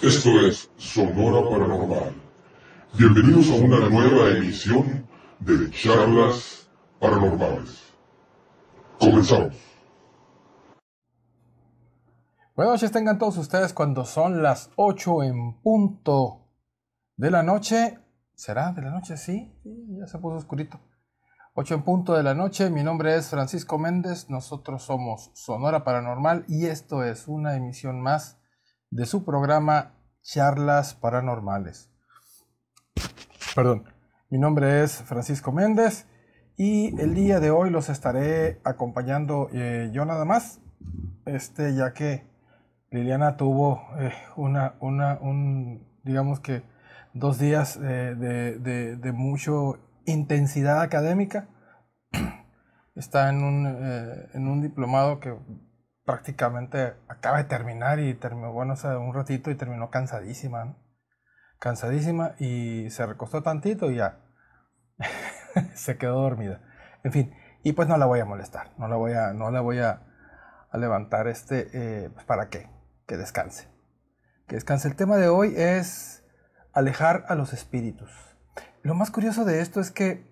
Esto es Sonora Paranormal. Bienvenidos a una nueva emisión de Charlas Paranormales. Comenzamos. Buenas noches, tengan todos ustedes cuando son las 8 en punto de la noche. ¿Será de la noche? Sí, ya se puso oscurito. 8 en punto de la noche, mi nombre es Francisco Méndez, nosotros somos Sonora Paranormal y esto es una emisión más de su programa Charlas Paranormales. Perdón, mi nombre es Francisco Méndez y el día de hoy los estaré acompañando eh, yo nada más, este, ya que Liliana tuvo eh, una, una, un, digamos que dos días eh, de, de, de mucha intensidad académica. Está en un, en un diplomado que prácticamente acaba de terminar y terminó, bueno, sea un ratito y terminó cansadísima, Cansadísima y se recostó tantito y ya se quedó dormida. En fin, y pues no la voy a molestar, no la voy a, no la voy a, levantar este, eh, pues, para qué, que descanse. Que descanse. El tema de hoy es alejar a los espíritus. Lo más curioso de esto es que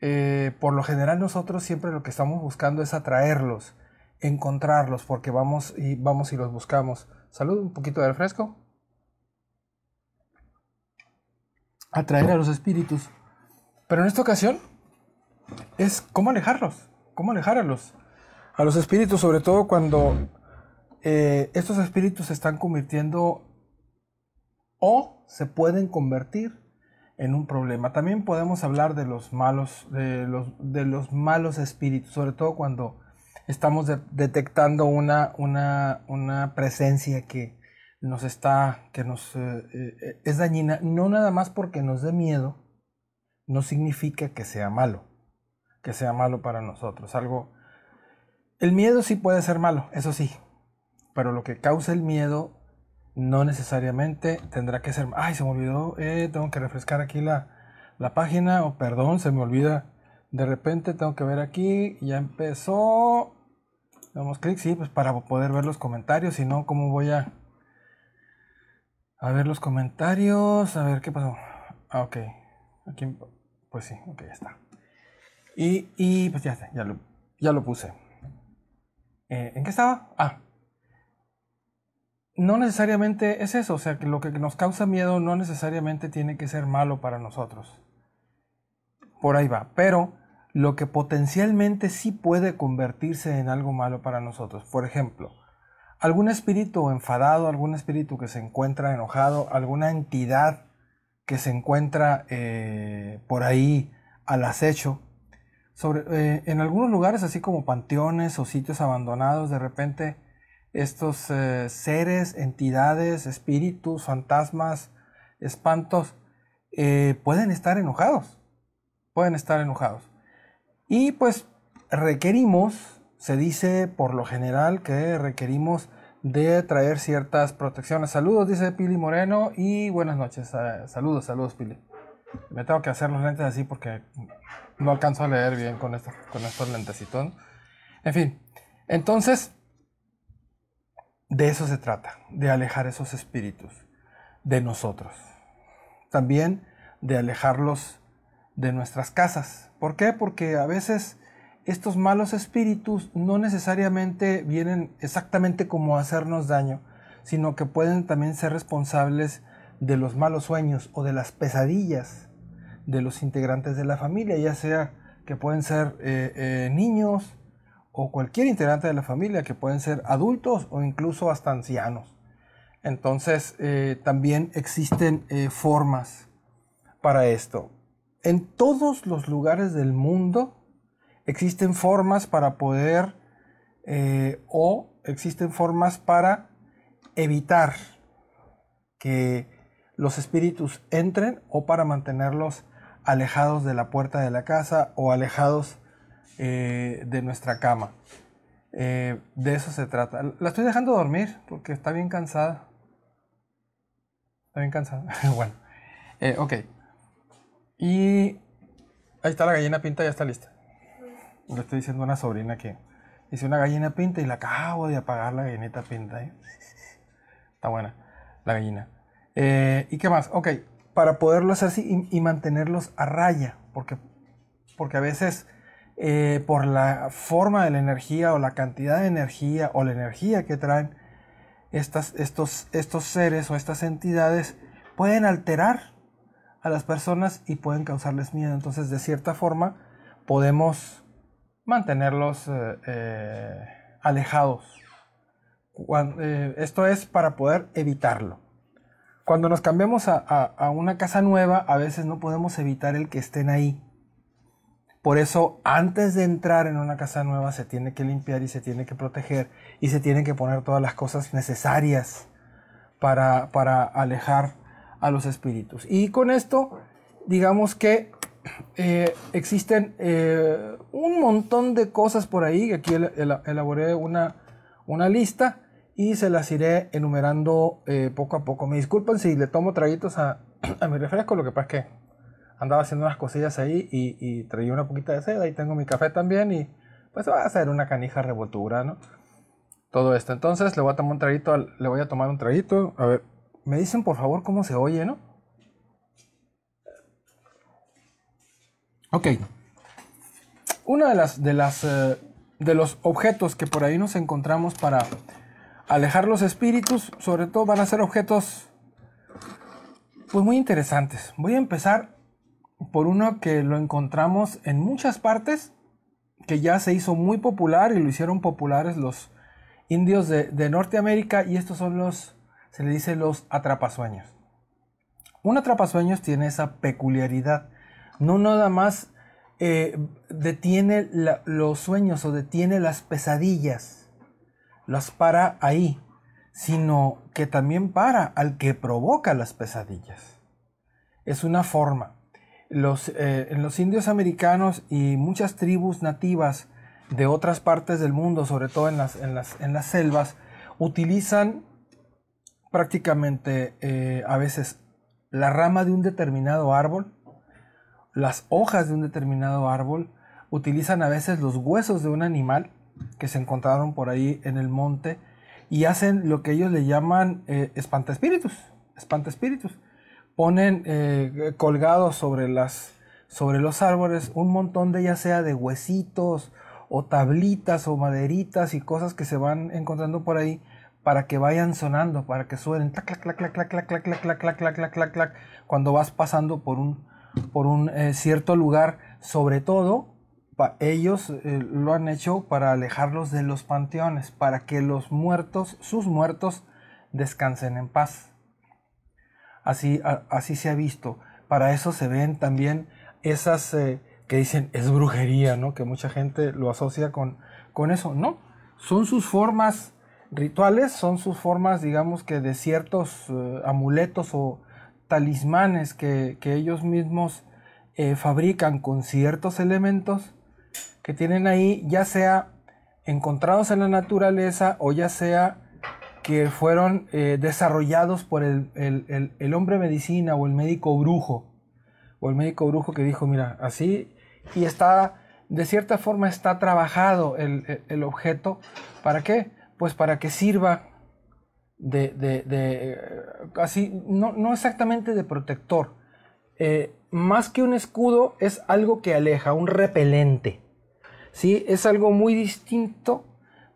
eh, por lo general nosotros siempre lo que estamos buscando es atraerlos encontrarlos porque vamos y vamos y los buscamos. Salud, un poquito de refresco. Atraer a los espíritus. Pero en esta ocasión es cómo alejarlos, cómo alejar a los, a los espíritus, sobre todo cuando eh, estos espíritus se están convirtiendo o se pueden convertir en un problema. También podemos hablar de los malos, de los, de los malos espíritus, sobre todo cuando estamos detectando una, una, presencia que nos está, que nos eh, eh, es dañina, no nada más porque nos dé miedo, no significa que sea malo, que sea malo para nosotros. Algo, el miedo sí puede ser malo, eso sí, pero lo que causa el miedo no necesariamente tendrá que ser, ay, se me olvidó, eh, tengo que refrescar aquí la, página, o perdón, se me olvida de repente tengo que ver aquí, ya empezó. Damos clic, sí, pues para poder ver los comentarios. Si no, ¿cómo voy a, a ver los comentarios? A ver qué pasó. Ah, ok. Aquí, pues sí, ok, ya está. Y, pues ya está, ya lo, puse. Eh, ¿En qué estaba? Ah. No necesariamente es eso, o sea, que lo que nos causa miedo no necesariamente tiene que ser malo para nosotros. Por ahí va, pero lo que potencialmente sí puede convertirse en algo malo para nosotros. Por ejemplo, algún espíritu enfadado, algún espíritu que se encuentra enojado, alguna entidad que se encuentra eh, por ahí al acecho. Eh, en algunos lugares, así como panteones o sitios abandonados, de repente estos eh, seres, entidades, espíritus, fantasmas, espantos, pueden estar enojados. Pueden estar enojados. Y pues requerimos, se dice por lo general que requerimos de traer ciertas protecciones. Saludos, dice Pili Moreno, y buenas noches. Ah, saludos, saludos, Pili. Me tengo que hacer los lentes así porque no alcanzo a leer bien con estos, con estos lentecitos. En fin, entonces, de eso se trata, de alejar esos espíritus de nosotros. También de alejarlos de nuestras casas. ¿Por qué? Porque a veces estos malos espíritus no necesariamente vienen exactamente como a hacernos daño, sino que pueden también ser responsables de los malos sueños o de las pesadillas de los integrantes de la familia, ya sea que pueden ser eh, eh, niños o cualquier integrante de la familia, que pueden ser adultos o incluso hasta ancianos. Entonces eh, también existen formas para esto. En todos los lugares del mundo existen formas para poder eh, o existen formas para evitar que los espíritus entren o para mantenerlos alejados de la puerta de la casa o alejados eh, de nuestra cama. Eh, de eso se trata. La estoy dejando dormir porque está bien cansada. Está bien cansada. bueno, ok. Y ahí está la gallina pinta, ya está lista. Le estoy diciendo a una sobrina que hice una gallina pinta y la acabo de apagar la gallinita pinta. ¿eh? Está buena la gallina. Eh, ¿Y qué más? Ok, para poderlo hacer así y, mantenerlos a raya, porque, porque a veces eh, por la forma de la energía o la cantidad de energía o la energía que traen estas, estos, estos seres o estas entidades pueden alterar a las personas y pueden causarles miedo. Entonces, de cierta forma, podemos mantenerlos eh, eh, alejados. Eh, esto es para poder evitarlo. Cuando nos cambiamos a, a una casa nueva, a veces no podemos evitar el que estén ahí. Por eso, antes de entrar en una casa nueva, se tiene que limpiar y se tiene que proteger y se tienen que poner todas las cosas necesarias para, para alejar a los espíritus. Y con esto, digamos que eh, existen eh, un montón de cosas por ahí. Aquí elaboré una, una, lista y se las iré enumerando eh, poco a poco. Me disculpan si le tomo traguitos a, mi refresco, lo que pasa es que andaba haciendo unas cosillas ahí y, y traía una poquita de seda y tengo mi café también y pues va a hacer una canija revoltura, ¿no? Todo esto. Entonces le voy a tomar un traguito, le voy a tomar un traguito, a ver. Me dicen por favor cómo se oye, ¿no? Ok. Una de las, de las, eh, de los objetos que por ahí nos encontramos para alejar los espíritus, sobre todo van a ser objetos, pues muy interesantes. Voy a empezar por uno que lo encontramos en muchas partes, que ya se hizo muy popular y lo hicieron populares los indios de, de Norteamérica, y estos son los se le dice los atrapasueños. Un atrapasueños tiene esa peculiaridad. No nada más eh, detiene los sueños o detiene las pesadillas, las para ahí, sino que también para al que provoca las pesadillas. Es una forma. Los, en eh, los indios americanos y muchas tribus nativas de otras partes del mundo, sobre todo en las, en las, en las selvas, utilizan prácticamente eh, a veces la rama de un determinado árbol, las hojas de un determinado árbol, utilizan a veces los huesos de un animal que se encontraron por ahí en el monte y hacen lo que ellos le llaman eh, espanta espíritus Ponen eh, colgados sobre, las, sobre los árboles un montón de ya sea de huesitos o tablitas o maderitas y cosas que se van encontrando por ahí para que vayan sonando, para que suenen cuando vas pasando por un por un cierto lugar, sobre todo ellos lo han hecho para alejarlos de los panteones, para que los muertos, sus muertos descansen en paz. Así así se ha visto. Para eso se ven también esas que dicen es brujería, ¿no? Que mucha gente lo asocia con con eso, ¿no? Son sus formas rituales son sus formas, digamos que, de ciertos eh, amuletos o talismanes que, ellos mismos eh, fabrican con ciertos elementos que tienen ahí, ya sea encontrados en la naturaleza o ya sea que fueron eh, desarrollados por el, hombre medicina o el médico brujo, o el médico brujo que dijo, mira, así, y está, de cierta forma está trabajado el objeto, ¿para qué? pues para que sirva de, no, exactamente de protector. Eh, más que un escudo es algo que aleja, un repelente. ¿sí? Es algo muy distinto,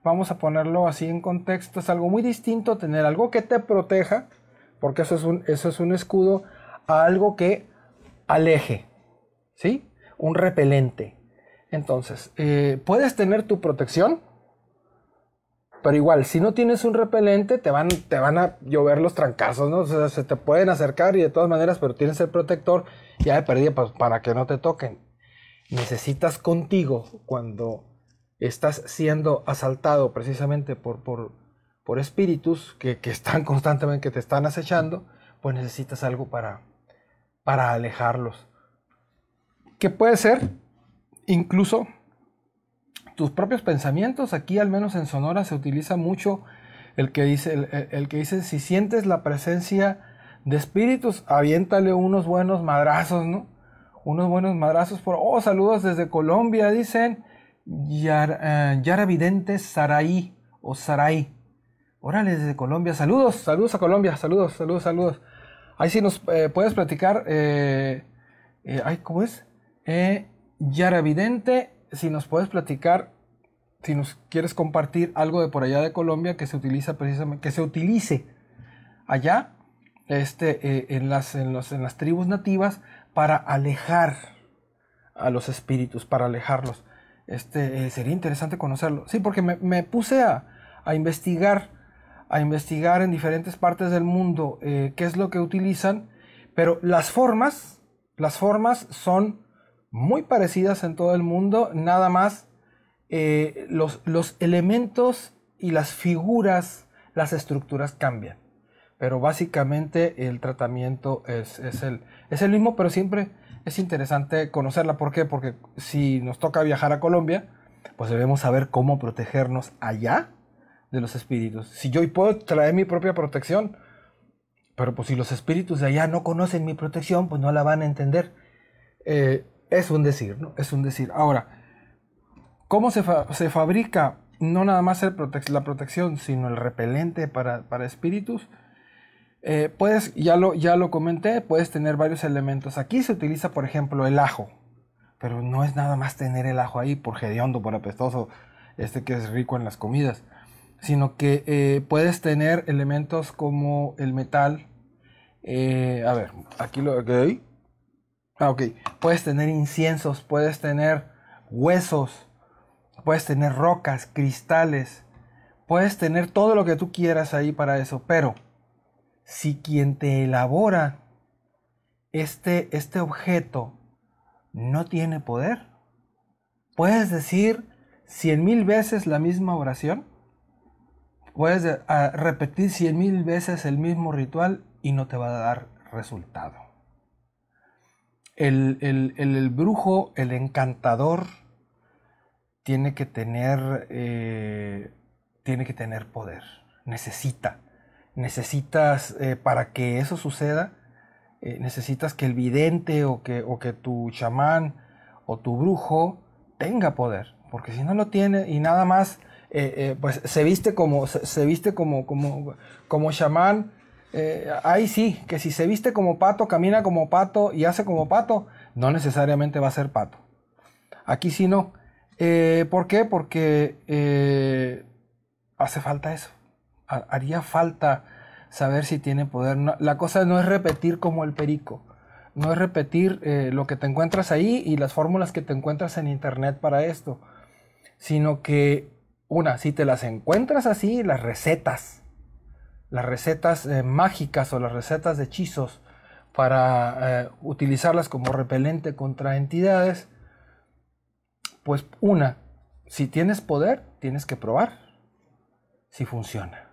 vamos a ponerlo así en contexto, es algo muy distinto tener algo que te proteja, porque eso es un, eso es un escudo, a algo que aleje, ¿sí? Un repelente. Entonces, eh, puedes tener tu protección, pero igual, si no tienes un repelente, te van, te van a llover los trancazos, ¿no? O sea, se te pueden acercar y de todas maneras, pero tienes el protector ya de perdido pues, para que no te toquen. Necesitas contigo cuando estás siendo asaltado precisamente por, por, por espíritus que, están constantemente, que te están acechando, pues necesitas algo para, para alejarlos. Que puede ser incluso tus propios pensamientos. Aquí, al menos en Sonora, se utiliza mucho el que dice, el, que dice si sientes la presencia de espíritus, aviéntale unos buenos madrazos, ¿no? Unos buenos madrazos por... Oh, saludos desde Colombia, dicen. Yara, eh, Vidente Sarai o Sarai. Órale, desde Colombia. Saludos, saludos a Colombia, saludos, saludos, saludos. Ahí sí nos eh, puedes platicar. Eh, ay, ¿Cómo es? Yara Vidente si nos puedes platicar, si nos quieres compartir algo de por allá de Colombia que se utiliza precisamente, que se utilice allá este, eh, en, las, en, las tribus nativas para alejar a los espíritus, para alejarlos. Este, eh, sería interesante conocerlo. Sí, porque me, puse a, investigar, a investigar en diferentes partes del mundo eh, qué es lo que utilizan, pero las formas, las formas son muy parecidas en todo el mundo, nada más eh, los, los elementos y las figuras, las estructuras cambian. Pero básicamente el tratamiento es, es, el, es el mismo, pero siempre es interesante conocerla. ¿Por qué? Porque si nos toca viajar a Colombia, pues debemos saber cómo protegernos allá de los espíritus. Si yo puedo traer mi propia protección, pero pues si los espíritus de allá no conocen mi protección, pues no la van a entender. Eh, es un decir, ¿no? Es un decir. Ahora, ¿cómo se, se fabrica no nada más la protección, sino el repelente para, espíritus? Eh, puedes, ya lo, ya lo comenté, puedes tener varios elementos. Aquí se utiliza, por ejemplo, el ajo. Pero no es nada más tener el ajo ahí por hediondo, por apestoso, este que es rico en las comidas. Sino que eh, puedes tener elementos como el metal. Eh, a ver, aquí lo. Ah, ok. Puedes tener inciensos, puedes tener huesos, puedes tener rocas, cristales, puedes tener todo lo que tú quieras ahí para eso, pero si quien te elabora este, este objeto no tiene poder, puedes decir cien mil veces la misma oración, puedes ah, repetir cien mil veces el mismo ritual y no te va a dar resultado el, brujo, el encantador, tiene que tener, eh, tiene que tener poder. Necesita. Necesitas, eh, para que eso suceda, eh, necesitas que el vidente o que, o que tu chamán o tu brujo tenga poder. Porque si no lo tiene y nada más, pues se viste como, se viste como, como, como chamán, eh, ahí sí, que si se viste como pato, camina como pato y hace como pato, no necesariamente va a ser pato. Aquí sí no. Eh, ¿Por qué? Porque eh, hace falta eso. Haría falta saber si tiene poder. la cosa no es repetir como el perico. No es repetir lo que te encuentras ahí y las fórmulas que te encuentras en internet para esto. Sino que, una, si te las encuentras así, las recetas las recetas eh, mágicas o las recetas de hechizos para eh, utilizarlas como repelente contra entidades, pues una, si tienes poder, tienes que probar si funciona.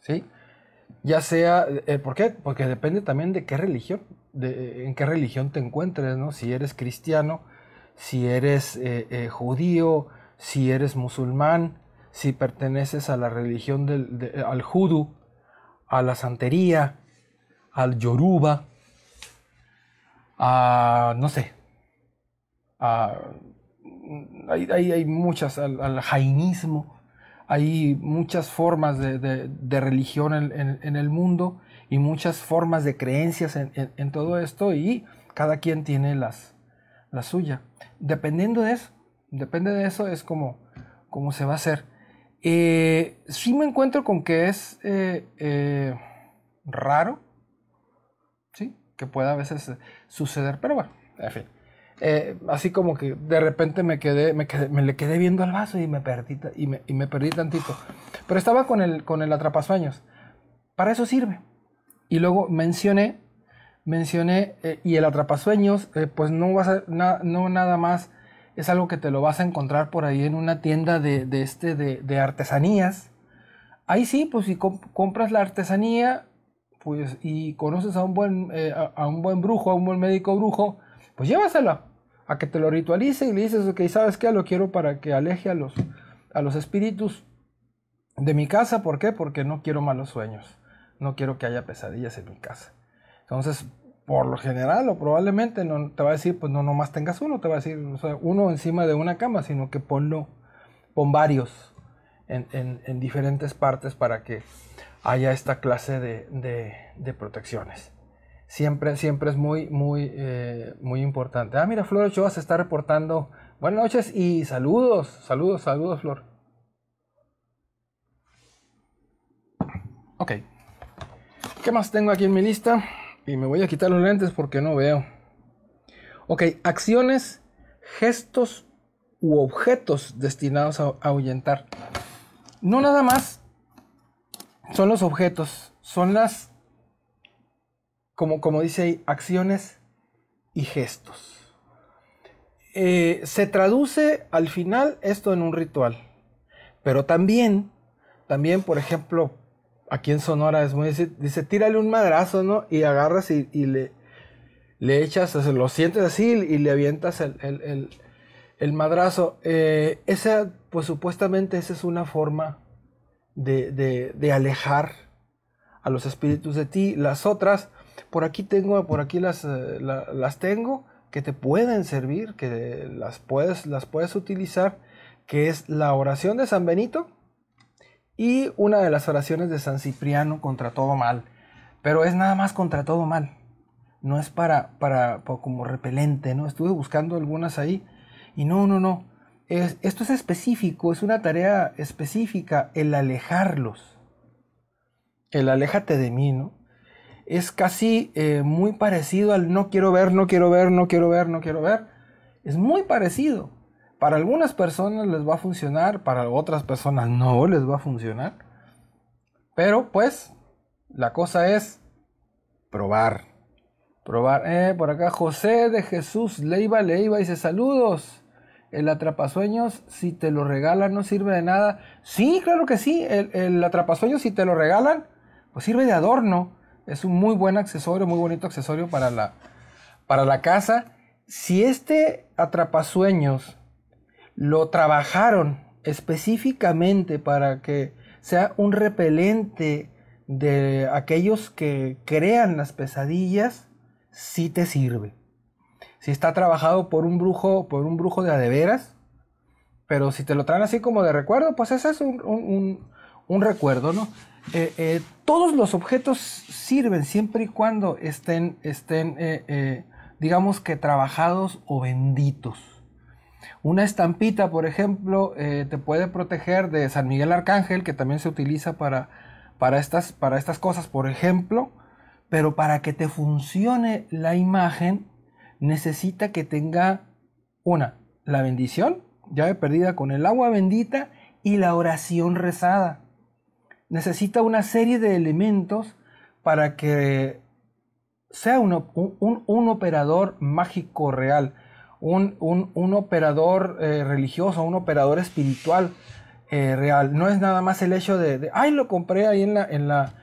¿Sí? Ya sea, eh, ¿por qué? Porque depende también de qué religión, en qué religión te encuentres, ¿no? Si eres cristiano, si eres judío, si eres musulmán, si perteneces a la religión del, al judú, a la santería, al yoruba, a, no sé, hay, hay, muchas, al, jainismo, hay muchas formas de, religión en, el mundo y muchas formas de creencias en, todo esto y cada quien tiene las, la suya. Dependiendo de eso, depende de eso es como, como se va a hacer. Eh, sí me encuentro con que es eh, eh, raro, ¿sí? Que pueda a veces eh, suceder, pero bueno, en fin. así como que de repente me quedé, me le quedé viendo al vaso y me perdí, y me, perdí tantito. Pero estaba con el, con el atrapasueños. Para eso sirve. Y luego mencioné, mencioné, y el atrapasueños, pues no va a ser no nada más es algo que te lo vas a encontrar por ahí en una tienda de, este, de, artesanías. Ahí sí, pues si compras la artesanía pues, y conoces a un, buen, eh, a, un buen brujo, a un buen médico brujo, pues llévasela a que te lo ritualice y le dices, ok, ¿sabes qué? Lo quiero para que aleje a los, a los espíritus de mi casa. ¿Por qué? Porque no quiero malos sueños. No quiero que haya pesadillas en mi casa. Entonces, por lo general o probablemente no te va a decir, pues no nomás tengas uno, te va a decir, uno encima de una cama, sino que ponlo, pon varios en, diferentes partes para que haya esta clase de, protecciones. Siempre, siempre es muy, muy, eh, muy importante. Ah, mira, Flor Ochoa se está reportando. Buenas noches y saludos, saludos, saludos, Flor. Ok. ¿Qué más tengo aquí en mi lista? Y me voy a quitar los lentes porque no veo. Ok, acciones, gestos u objetos destinados a ahuyentar. No nada más son los objetos, son las, como, como dice ahí, acciones y gestos. Eh, se traduce al final esto en un ritual, pero también, también, por ejemplo, aquí en Sonora es muy... Dice, tírale un madrazo, ¿no? Y agarras y, le, le echas, lo sientes así y le avientas el, el, madrazo. Eh, esa, pues supuestamente esa es una forma de, alejar a los espíritus de ti. Las otras, por aquí tengo, por aquí las, eh, las tengo, que te pueden servir, que las puedes, las puedes utilizar, que es la oración de San Benito y una de las oraciones de San Cipriano contra todo mal. Pero es nada más contra todo mal. No es para, para, como repelente, ¿no? Estuve buscando algunas ahí y no, no, no. Es, esto es específico, es una tarea específica, el alejarlos. El aléjate de mí, ¿no? Es casi eh, muy parecido al no quiero ver, no quiero ver, no quiero ver, no quiero ver. Es muy parecido. Para algunas personas les va a funcionar, para otras personas no les va a funcionar. Pero pues la cosa es probar. Probar. Eh, por acá José de Jesús Leiva Leiva dice saludos. El atrapasueños, si te lo regalan, no sirve de nada. Sí, claro que sí. El, el atrapasueños, si te lo regalan, pues sirve de adorno. Es un muy buen accesorio, muy bonito accesorio para la, para la casa. Si este atrapasueños lo trabajaron específicamente para que sea un repelente de aquellos que crean las pesadillas, si te sirve. Si está trabajado por un brujo, por un brujo de adeveras, pero si te lo traen así como de recuerdo, pues ese es un, recuerdo, ¿no? Eh, eh, todos los objetos sirven siempre y cuando estén, estén eh, digamos que trabajados o benditos. Una estampita, por ejemplo, eh, te puede proteger de San Miguel Arcángel, que también se utiliza para, para, estas, para estas cosas, por ejemplo. Pero para que te funcione la imagen, necesita que tenga una, la bendición, llave perdida con el agua bendita y la oración rezada. Necesita una serie de elementos para que sea un operador mágico real un, operador eh, religioso, un operador espiritual eh, real. No es nada más el hecho de, ay, lo compré ahí en la, en la,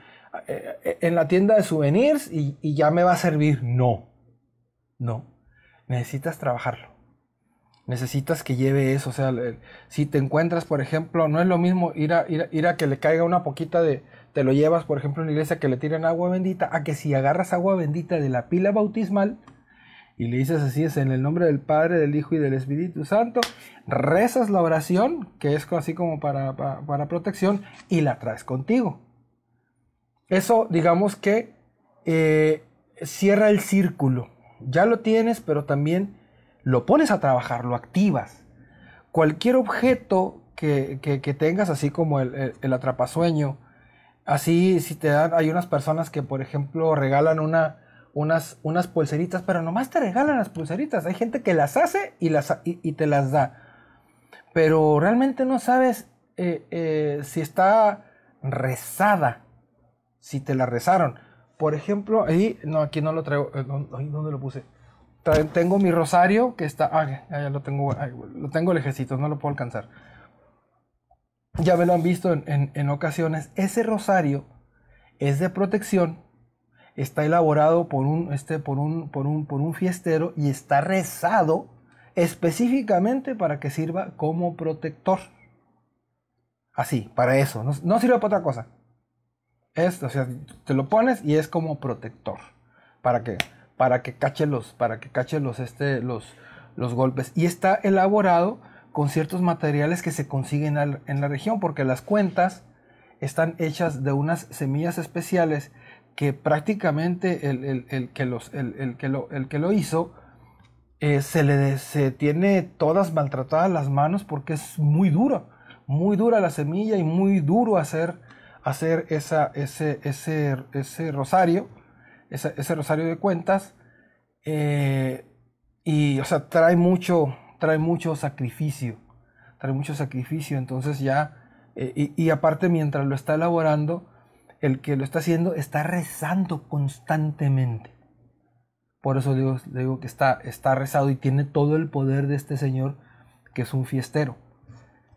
eh, en la tienda de souvenirs y, ya me va a servir. No, no. Necesitas trabajarlo. Necesitas que lleve eso. O sea, si te encuentras, por ejemplo, no es lo mismo ir a, ir a que le caiga una poquita de, te lo llevas, por ejemplo, en la iglesia que le tiran agua bendita, a que si agarras agua bendita de la pila bautismal, y le dices así, es en el nombre del Padre, del Hijo y del Espíritu Santo, rezas la oración, que es así como para, para, protección, y la traes contigo. Eso, digamos que eh, cierra el círculo. Ya lo tienes, pero también lo pones a trabajar, lo activas. Cualquier objeto que, tengas, así como el atrapasueño, así si te dan, hay unas personas que, por ejemplo, regalan una unas, unas pulseritas, pero nomás te regalan las pulseritas. Hay gente que las hace y, las, y, te las da. Pero realmente no sabes eh, eh, si está rezada, si te la rezaron. Por ejemplo, ahí, no, aquí no lo traigo, eh, ¿dónde, lo puse? Tengo mi rosario que está, ah, ya, lo tengo, lo tengo el no lo puedo alcanzar. Ya me lo han visto en, en ocasiones. Ese rosario es de protección está elaborado por un, este, por un, por un, por un fiestero y está rezado específicamente para que sirva como protector. Así, para eso. No, sirve para otra cosa. Esto, o sea, te lo pones y es como protector. Para que, para que cache los, para que cache los, este, los, los golpes. Y está elaborado con ciertos materiales que se consiguen en la región, porque las cuentas están hechas de unas semillas especiales que prácticamente el, el, que, el que, lo, hizo eh, se le tiene todas maltratadas las manos porque es muy duro muy dura la semilla y muy duro hacer, hacer esa, ese, ese, ese rosario, ese, rosario de cuentas. Eh, y, o sea, trae mucho, trae mucho sacrificio, trae mucho sacrificio. Entonces ya, eh, y aparte mientras lo está elaborando, el que lo está haciendo está rezando constantemente. Por eso digo, digo que está, está rezado y tiene todo el poder de este Señor, que es un fiestero.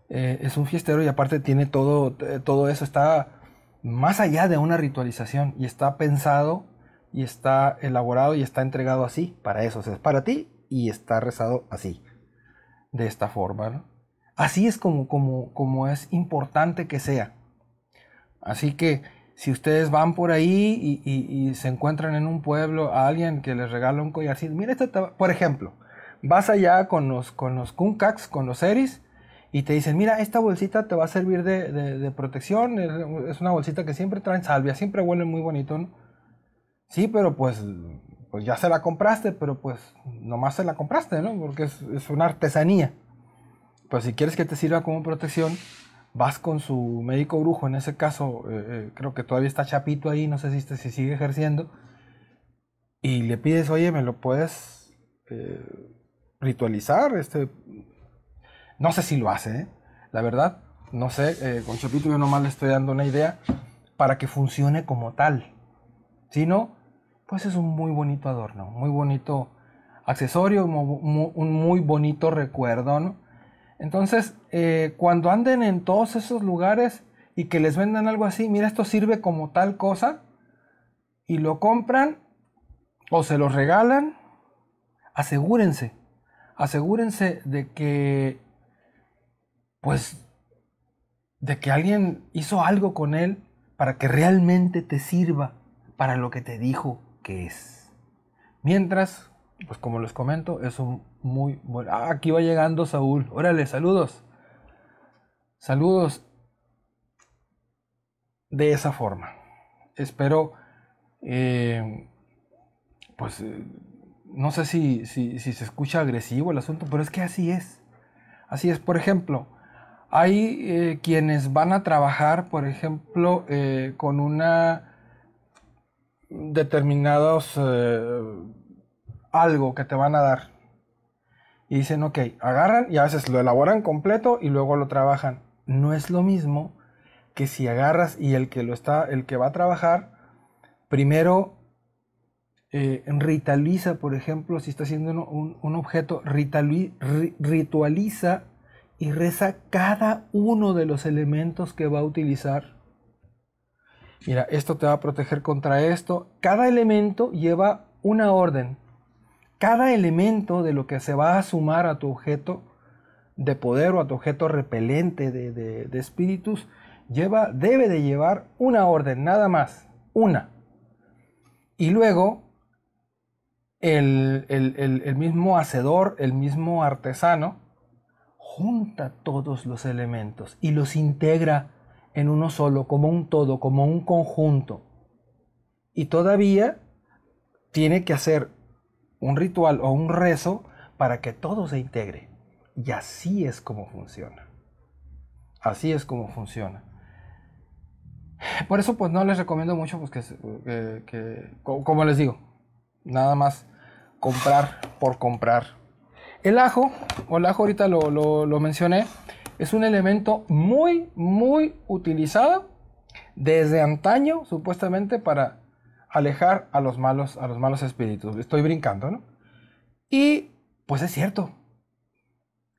Eh, es un fiestero y aparte tiene todo, eh, todo eso, está más allá de una ritualización y está pensado y está elaborado y está entregado así, para eso, es para ti y está rezado así, de esta forma. Así es como, como, como es importante que sea. Así que si ustedes van por ahí y, se encuentran en un pueblo a alguien que les regala un collarcito, mira este por ejemplo, vas allá con los, con los kunkaks, con los eris, y te dicen, mira, esta bolsita te va a servir de, protección, es una bolsita que siempre traen salvia, siempre huele muy bonito, Sí, pero pues, pues ya se la compraste, pero pues nomás se la compraste, ¿no? Porque es, es una artesanía. Pues si quieres que te sirva como protección, vas con su médico brujo, en ese caso eh, eh, creo que todavía está Chapito ahí, no sé si, este, si sigue ejerciendo, y le pides, oye, me lo puedes eh, ritualizar, este, no sé si lo hace, la verdad, no sé, con Chapito yo nomás le estoy dando una idea para que funcione como tal, si no, pues es un muy bonito adorno, muy bonito accesorio, un muy bonito recuerdo, ¿no? Entonces, eh, cuando anden en todos esos lugares y que les vendan algo así, mira, esto sirve como tal cosa, y lo compran o se lo regalan, asegúrense, asegúrense de que, pues, de que alguien hizo algo con él para que realmente te sirva para lo que te dijo que es. Mientras, pues como les comento, es un muy bueno. Ah, aquí va llegando Saúl. Órale, saludos. Saludos. De esa forma. Espero, eh, pues, eh, no sé si, si, se escucha agresivo el asunto, pero es que así es. Así es, por ejemplo, hay eh, quienes van a trabajar, por ejemplo, con una determinados algo que te van a dar y dicen, ok, agarran y a veces lo elaboran completo y luego lo trabajan. No es lo mismo que si agarras y el que lo está, el que va a trabajar, primero eh, ritualiza, por ejemplo, si está haciendo un, objeto, ritualiza y reza cada uno de los elementos que va a utilizar. Mira, esto te va a proteger contra esto. Cada elemento lleva una orden cada elemento de lo que se va a sumar a tu objeto de poder o a tu objeto repelente de, espíritus, lleva, debe de llevar una orden, nada más, una. Y luego, el, el mismo hacedor, el mismo artesano, junta todos los elementos y los integra en uno solo, como un todo, como un conjunto. Y todavía tiene que hacer un ritual o un rezo para que todo se integre. Y así es como funciona. Así es como funciona. Por eso pues no les recomiendo mucho pues, que, como les digo, nada más comprar por comprar. El ajo, o el ajo ahorita lo, lo mencioné, es un elemento muy, muy utilizado desde antaño, supuestamente, para alejar a los malos, a los malos espíritus. Estoy brincando, ¿no? Y pues es cierto.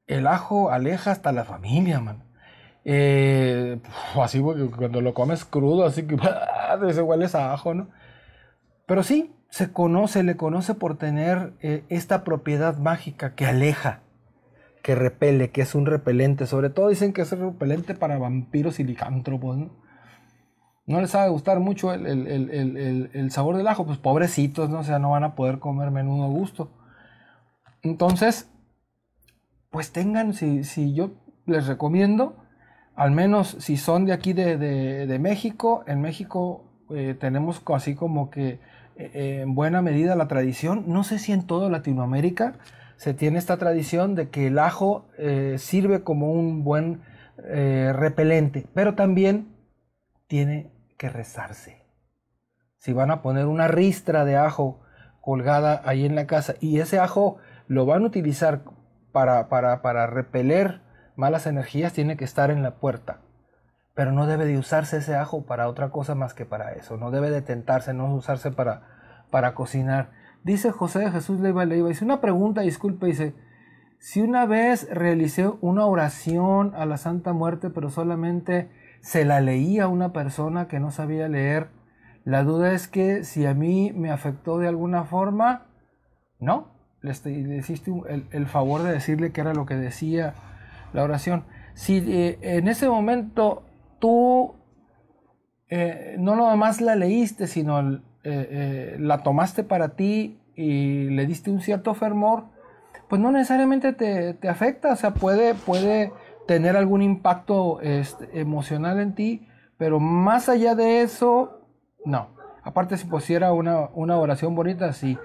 El ajo aleja hasta la familia, man. Eh, así cuando lo comes crudo, así que ¡ah! se huele a ajo, ¿no? Pero sí, se conoce, le conoce por tener eh, esta propiedad mágica que aleja, que repele, que es un repelente. Sobre todo dicen que es repelente para vampiros y licántropos, ¿no? no les sabe gustar mucho el, sabor del ajo, pues pobrecitos, ¿no? O sea, no van a poder comer menudo gusto. Entonces, pues tengan, si, si yo les recomiendo, al menos si son de aquí de, México, en México eh, tenemos así como que eh, eh, en buena medida la tradición, no sé si en toda Latinoamérica se tiene esta tradición de que el ajo sirve como un buen repelente, pero también tiene que rezarse. Si van a poner una ristra de ajo colgada ahí en la casa y ese ajo lo van a utilizar para, para, para repeler malas energías, tiene que estar en la puerta. Pero no debe de usarse ese ajo para otra cosa más que para eso. No debe de tentarse, no usarse para, para cocinar. Dice José de Jesús Leiva Leiva, dice una pregunta, disculpe, dice, si una vez realicé una oración a la Santa Muerte, pero solamente se la leía a una persona que no sabía leer. La duda es que si a mí me afectó de alguna forma, no, le, hiciste el, favor de decirle que era lo que decía la oración. Si eh, en ese momento tú eh, no no nomás la leíste, sino eh, la tomaste para ti y le diste un cierto fervor, pues no necesariamente te, afecta, o sea, puede, puede tener algún impacto este, emocional en ti, pero más allá de eso, no. Aparte si pusiera una, oración bonita, sí.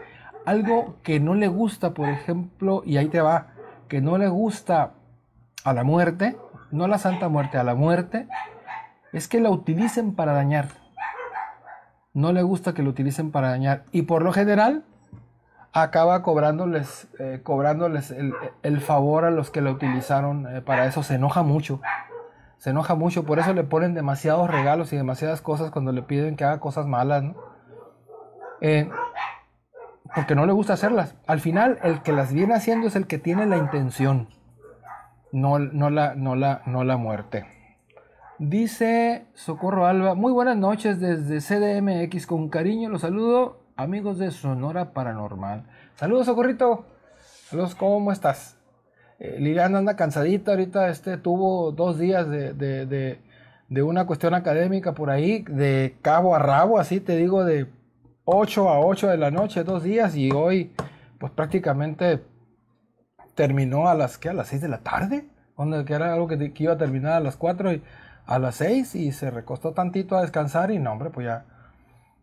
Algo que no le gusta, por ejemplo, y ahí te va, que no le gusta a la muerte, no a la santa muerte, a la muerte, es que la utilicen para dañar. No le gusta que lo utilicen para dañar. Y por lo general, acaba cobrándoles, eh, cobrándoles el, favor a los que la utilizaron eh, para eso. Se enoja mucho. Se enoja mucho. Por eso le ponen demasiados regalos y demasiadas cosas cuando le piden que haga cosas malas. Eh, porque no le gusta hacerlas. Al final, el que las viene haciendo es el que tiene la intención. No, no, la, no, la, no la muerte. Dice Socorro Alba, muy buenas noches desde CDMX, con cariño los saludo amigos de Sonora Paranormal. Saludos, Socorrito. Saludos, ¿cómo estás? Eh, Liliana anda cansadita ahorita, este tuvo dos días de, de, una cuestión académica por ahí, de cabo a rabo, así te digo, de 8 a 8 de la noche, dos días, y hoy pues prácticamente terminó a las, ¿qué? A las 6 de la tarde, donde que era algo que, que iba a terminar a las 4 y a las 6 y se recostó tantito a descansar y no, hombre, pues ya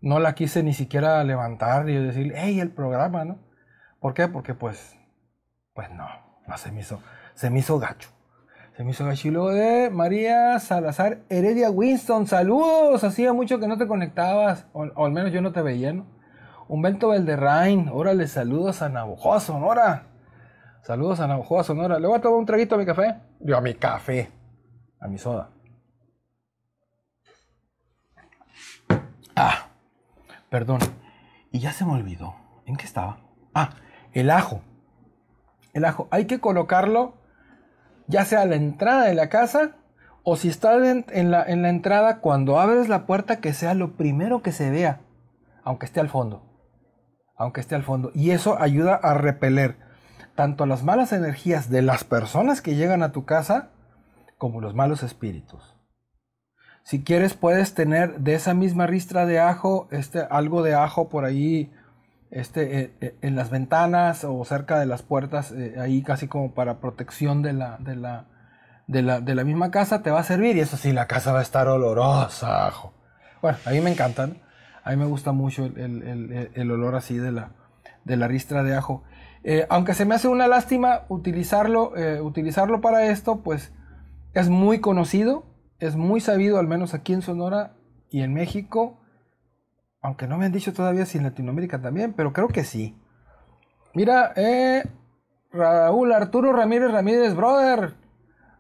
no la quise ni siquiera levantar y decir, hey, el programa, ¿no? ¿Por qué? Porque pues, pues no, no se me hizo, se me hizo gacho. Se me hizo gacho. Y de María Salazar Heredia Winston, saludos, hacía mucho que no te conectabas, o, al menos yo no te veía, ¿no? Humberto ahora órale, saludos a Navajo Sonora. Saludos a Navajo Sonora. Le voy a tomar un traguito a mi café. Yo a mi café, a mi soda. Ah perdón. Y ya se me olvidó. ¿En qué estaba? Ah, el ajo. El ajo. Hay que colocarlo ya sea a la entrada de la casa o si está en la, en la entrada cuando abres la puerta que sea lo primero que se vea, aunque esté al fondo. Aunque esté al fondo. Y eso ayuda a repeler tanto las malas energías de las personas que llegan a tu casa como los malos espíritus. Si quieres puedes tener de esa misma ristra de ajo, este, algo de ajo por ahí este, eh, eh, en las ventanas o cerca de las puertas, eh, ahí casi como para protección de la, de la, de, la, misma casa, te va a servir. Y eso sí, la casa va a estar olorosa, ajo. Bueno, a mí me encantan. A mí me gusta mucho el, el, olor así de la, de la ristra de ajo. aunque se me hace una lástima utilizarlo, utilizarlo para esto, pues es muy conocido es muy sabido, al menos aquí en Sonora y en México, aunque no me han dicho todavía si en Latinoamérica también, pero creo que sí. Mira, eh, Raúl Arturo Ramírez Ramírez, brother,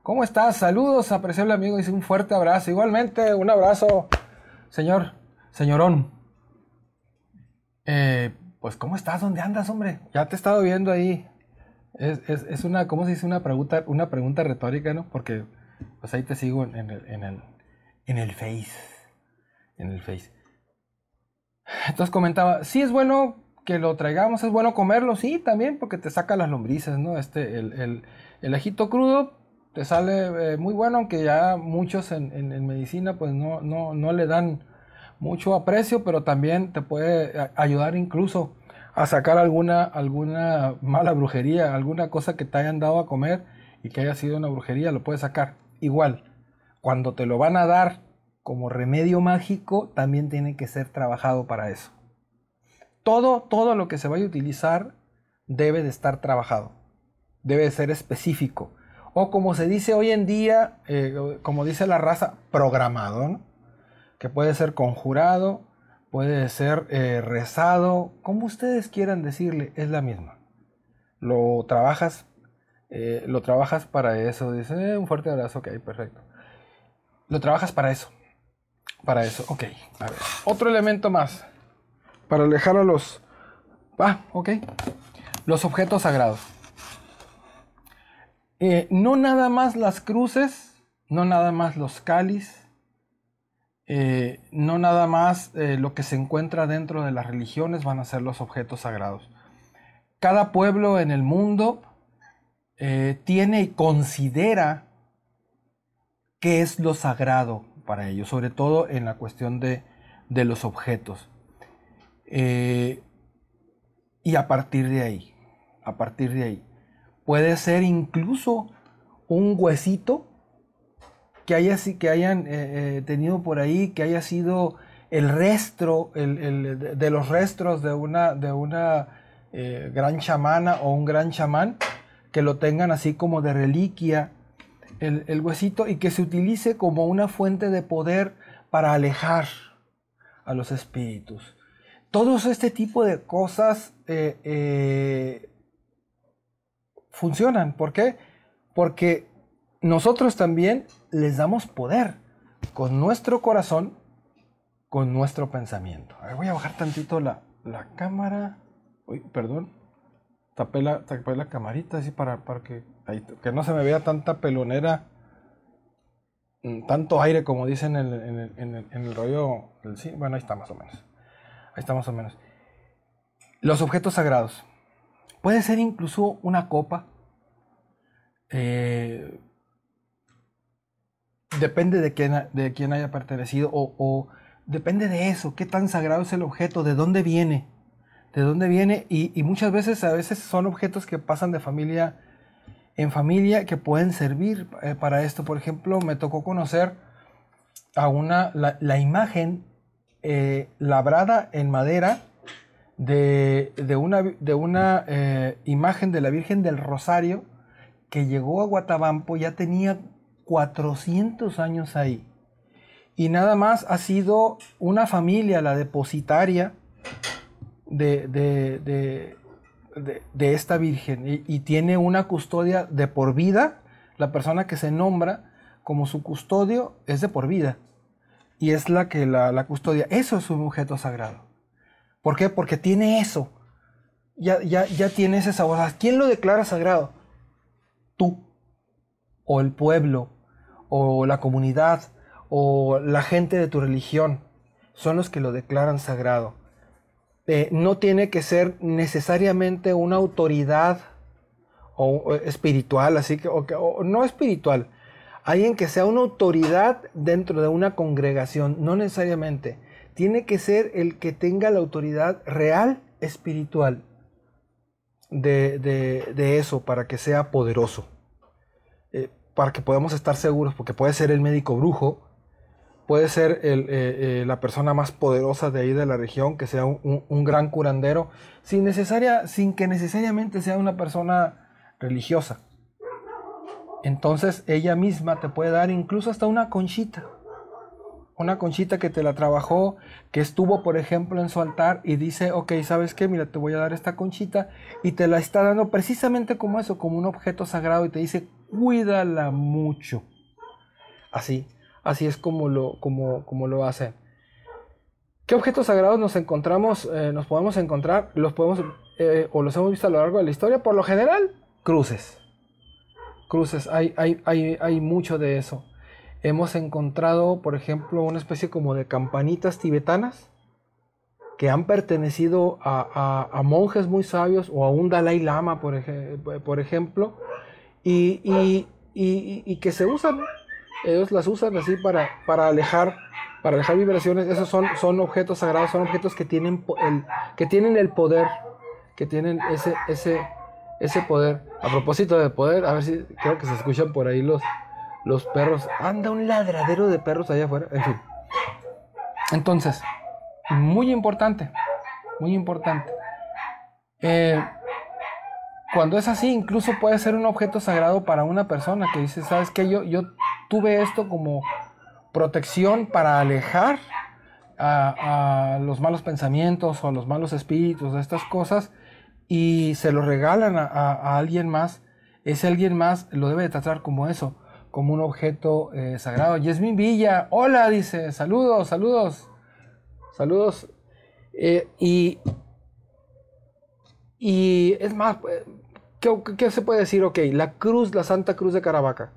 ¿cómo estás? Saludos, apreciable amigo, dice un fuerte abrazo. Igualmente, un abrazo, señor, señorón. Eh, pues, ¿cómo estás? ¿Dónde andas, hombre? Ya te he estado viendo ahí. Es, es, es una, ¿cómo se dice? Una pregunta, una pregunta retórica, ¿no? Porque pues ahí te sigo en, el, en, el, Face. En el Face. Entonces comentaba, sí es bueno que lo traigamos, es bueno comerlo, sí, también, porque te saca las lombrices, ¿no? Este, el, el, ajito crudo te sale eh, muy bueno, aunque ya muchos en, medicina pues no, no, no, le dan mucho aprecio, pero también te puede eh, ayudar incluso a sacar alguna, alguna mala brujería, alguna cosa que te hayan dado a comer y que haya sido una brujería, lo puedes sacar igual, cuando te lo van a dar como remedio mágico, también tiene que ser trabajado para eso. Todo, todo lo que se vaya a utilizar debe de estar trabajado, debe de ser específico. O como se dice hoy en día, eh, como dice la raza, programado, que puede ser conjurado, puede ser eh, rezado, como ustedes quieran decirle, es la misma. Lo trabajas eh, lo trabajas para eso, dice, eh, un fuerte abrazo, ok, perfecto. Lo trabajas para eso, para eso, ok. A ver, otro elemento más, para alejar a los... Ah, ok. Los objetos sagrados. Eh, no nada más las cruces, no nada más los cáliz, no nada más lo que se encuentra dentro de las religiones van a ser los objetos sagrados. Cada pueblo en el mundo eh, tiene y considera qué es lo sagrado para ellos, sobre todo en la cuestión de, los objetos. Eh, y a partir de ahí, a partir de ahí, puede ser incluso un huesito que, haya, que hayan eh, tenido por ahí, que haya sido el resto, de los restos de una, de una gran chamana o un gran chamán, que lo tengan así como de reliquia el, huesito y que se utilice como una fuente de poder para alejar a los espíritus. Todos este tipo de cosas eh, eh, funcionan. ¿Por qué? Porque nosotros también les damos poder con nuestro corazón, con nuestro pensamiento. voy a bajar tantito la, la cámara. Uy, perdón tapé la, camarita así para, para que, que no se me vea tanta pelonera, mm, tanto aire como dicen en el, rollo Bueno, ahí está más o menos. Ahí está más o menos. Los objetos sagrados. Puede ser incluso una copa. Eh, depende de quién, de quién haya pertenecido o, o depende de eso, qué tan sagrado es el objeto, de dónde viene de dónde viene y, muchas veces, a veces son objetos que pasan de familia en familia que pueden servir eh, para esto. Por ejemplo, me tocó conocer a una, la, imagen eh, labrada en madera de, una, de una eh, imagen de la Virgen del Rosario que llegó a Guatabampo, ya tenía 400 años ahí. Y nada más ha sido una familia, la depositaria, de, de, esta Virgen y, tiene una custodia de por vida. La persona que se nombra como su custodio es de por vida y es la que la, custodia. Eso es un objeto sagrado. ¿Por qué? Porque tiene eso. Ya, ya, ya tiene ese sabor. ¿Quién lo declara sagrado? Tú, o el pueblo, o la comunidad, o la gente de tu religión. Son los que lo declaran sagrado. Eh, no tiene que ser necesariamente una autoridad o, eh, espiritual, así que, no espiritual, alguien que sea una autoridad dentro de una congregación, no necesariamente. Tiene que ser el que tenga la autoridad real espiritual de, eso para que sea poderoso, eh, para que podamos estar seguros, porque puede ser el médico brujo, puede ser eh, eh, la persona más poderosa de ahí de la región, que sea un, gran curandero, sin, necesaria, sin que necesariamente sea una persona religiosa. Entonces ella misma te puede dar incluso hasta una conchita. Una conchita que te la trabajó, que estuvo, por ejemplo, en su altar y dice, ok, ¿sabes qué? Mira, te voy a dar esta conchita y te la está dando precisamente como eso, como un objeto sagrado y te dice, cuídala mucho. Así, así es como lo, como, como lo ¿Qué objetos sagrados nos encontramos, eh, nos podemos encontrar, los podemos, eh, o los hemos visto a lo largo de la historia? Por lo general, cruces. Cruces, hay, hay, hay, mucho de eso. Hemos encontrado, por ejemplo, una especie como de campanitas tibetanas que han pertenecido a, monjes muy sabios o a un Dalai Lama, por, por ejemplo, y que se usan ellos las usan así para, para alejar para alejar vibraciones, esos son, son objetos sagrados, son objetos que tienen el, que tienen el poder, que tienen ese, ese, ese poder. A propósito de poder, a ver si creo que se escuchan por ahí los, los perros. Anda un ladradero de perros allá afuera, en fin. Entonces, muy importante, muy importante. Eh, cuando es así, incluso puede ser un objeto sagrado para una persona que dice, ¿sabes que Yo, yo tuve esto como protección para alejar a, los malos pensamientos o a los malos espíritus, de estas cosas, y se lo regalan a, alguien más, ese alguien más lo debe tratar como eso, como un objeto eh, sagrado. Yasmin Villa, hola, dice, saludos, saludos, saludos. Eh, y, y es más, eh, ¿qué, se puede decir? Ok, la cruz, la Santa Cruz de Caravaca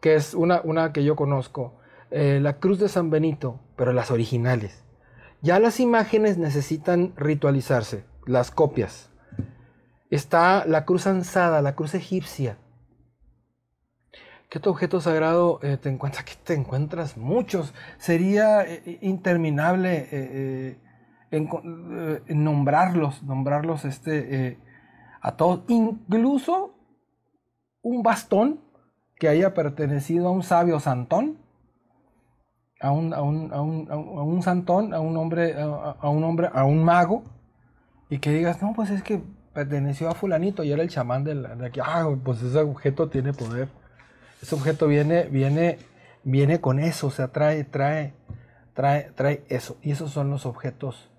que es una, una que yo conozco, eh, la cruz de San Benito, pero las originales. Ya las imágenes necesitan ritualizarse, las copias. Está la cruz ansada, la cruz egipcia. ¿Qué otro objeto sagrado eh, te encuentras? Aquí te encuentras muchos. Sería eh, interminable nombrarlos, nombrarlos este, a todos. Incluso un bastón que haya pertenecido a un sabio santón, a un, santón, a un hombre, a, un hombre, a un mago, y que digas, no, pues es que perteneció a fulanito y era el chamán de, de aquí, ah, pues ese objeto tiene poder, ese objeto viene, viene, viene con eso, o sea, trae, trae, trae, trae eso, y esos son los objetos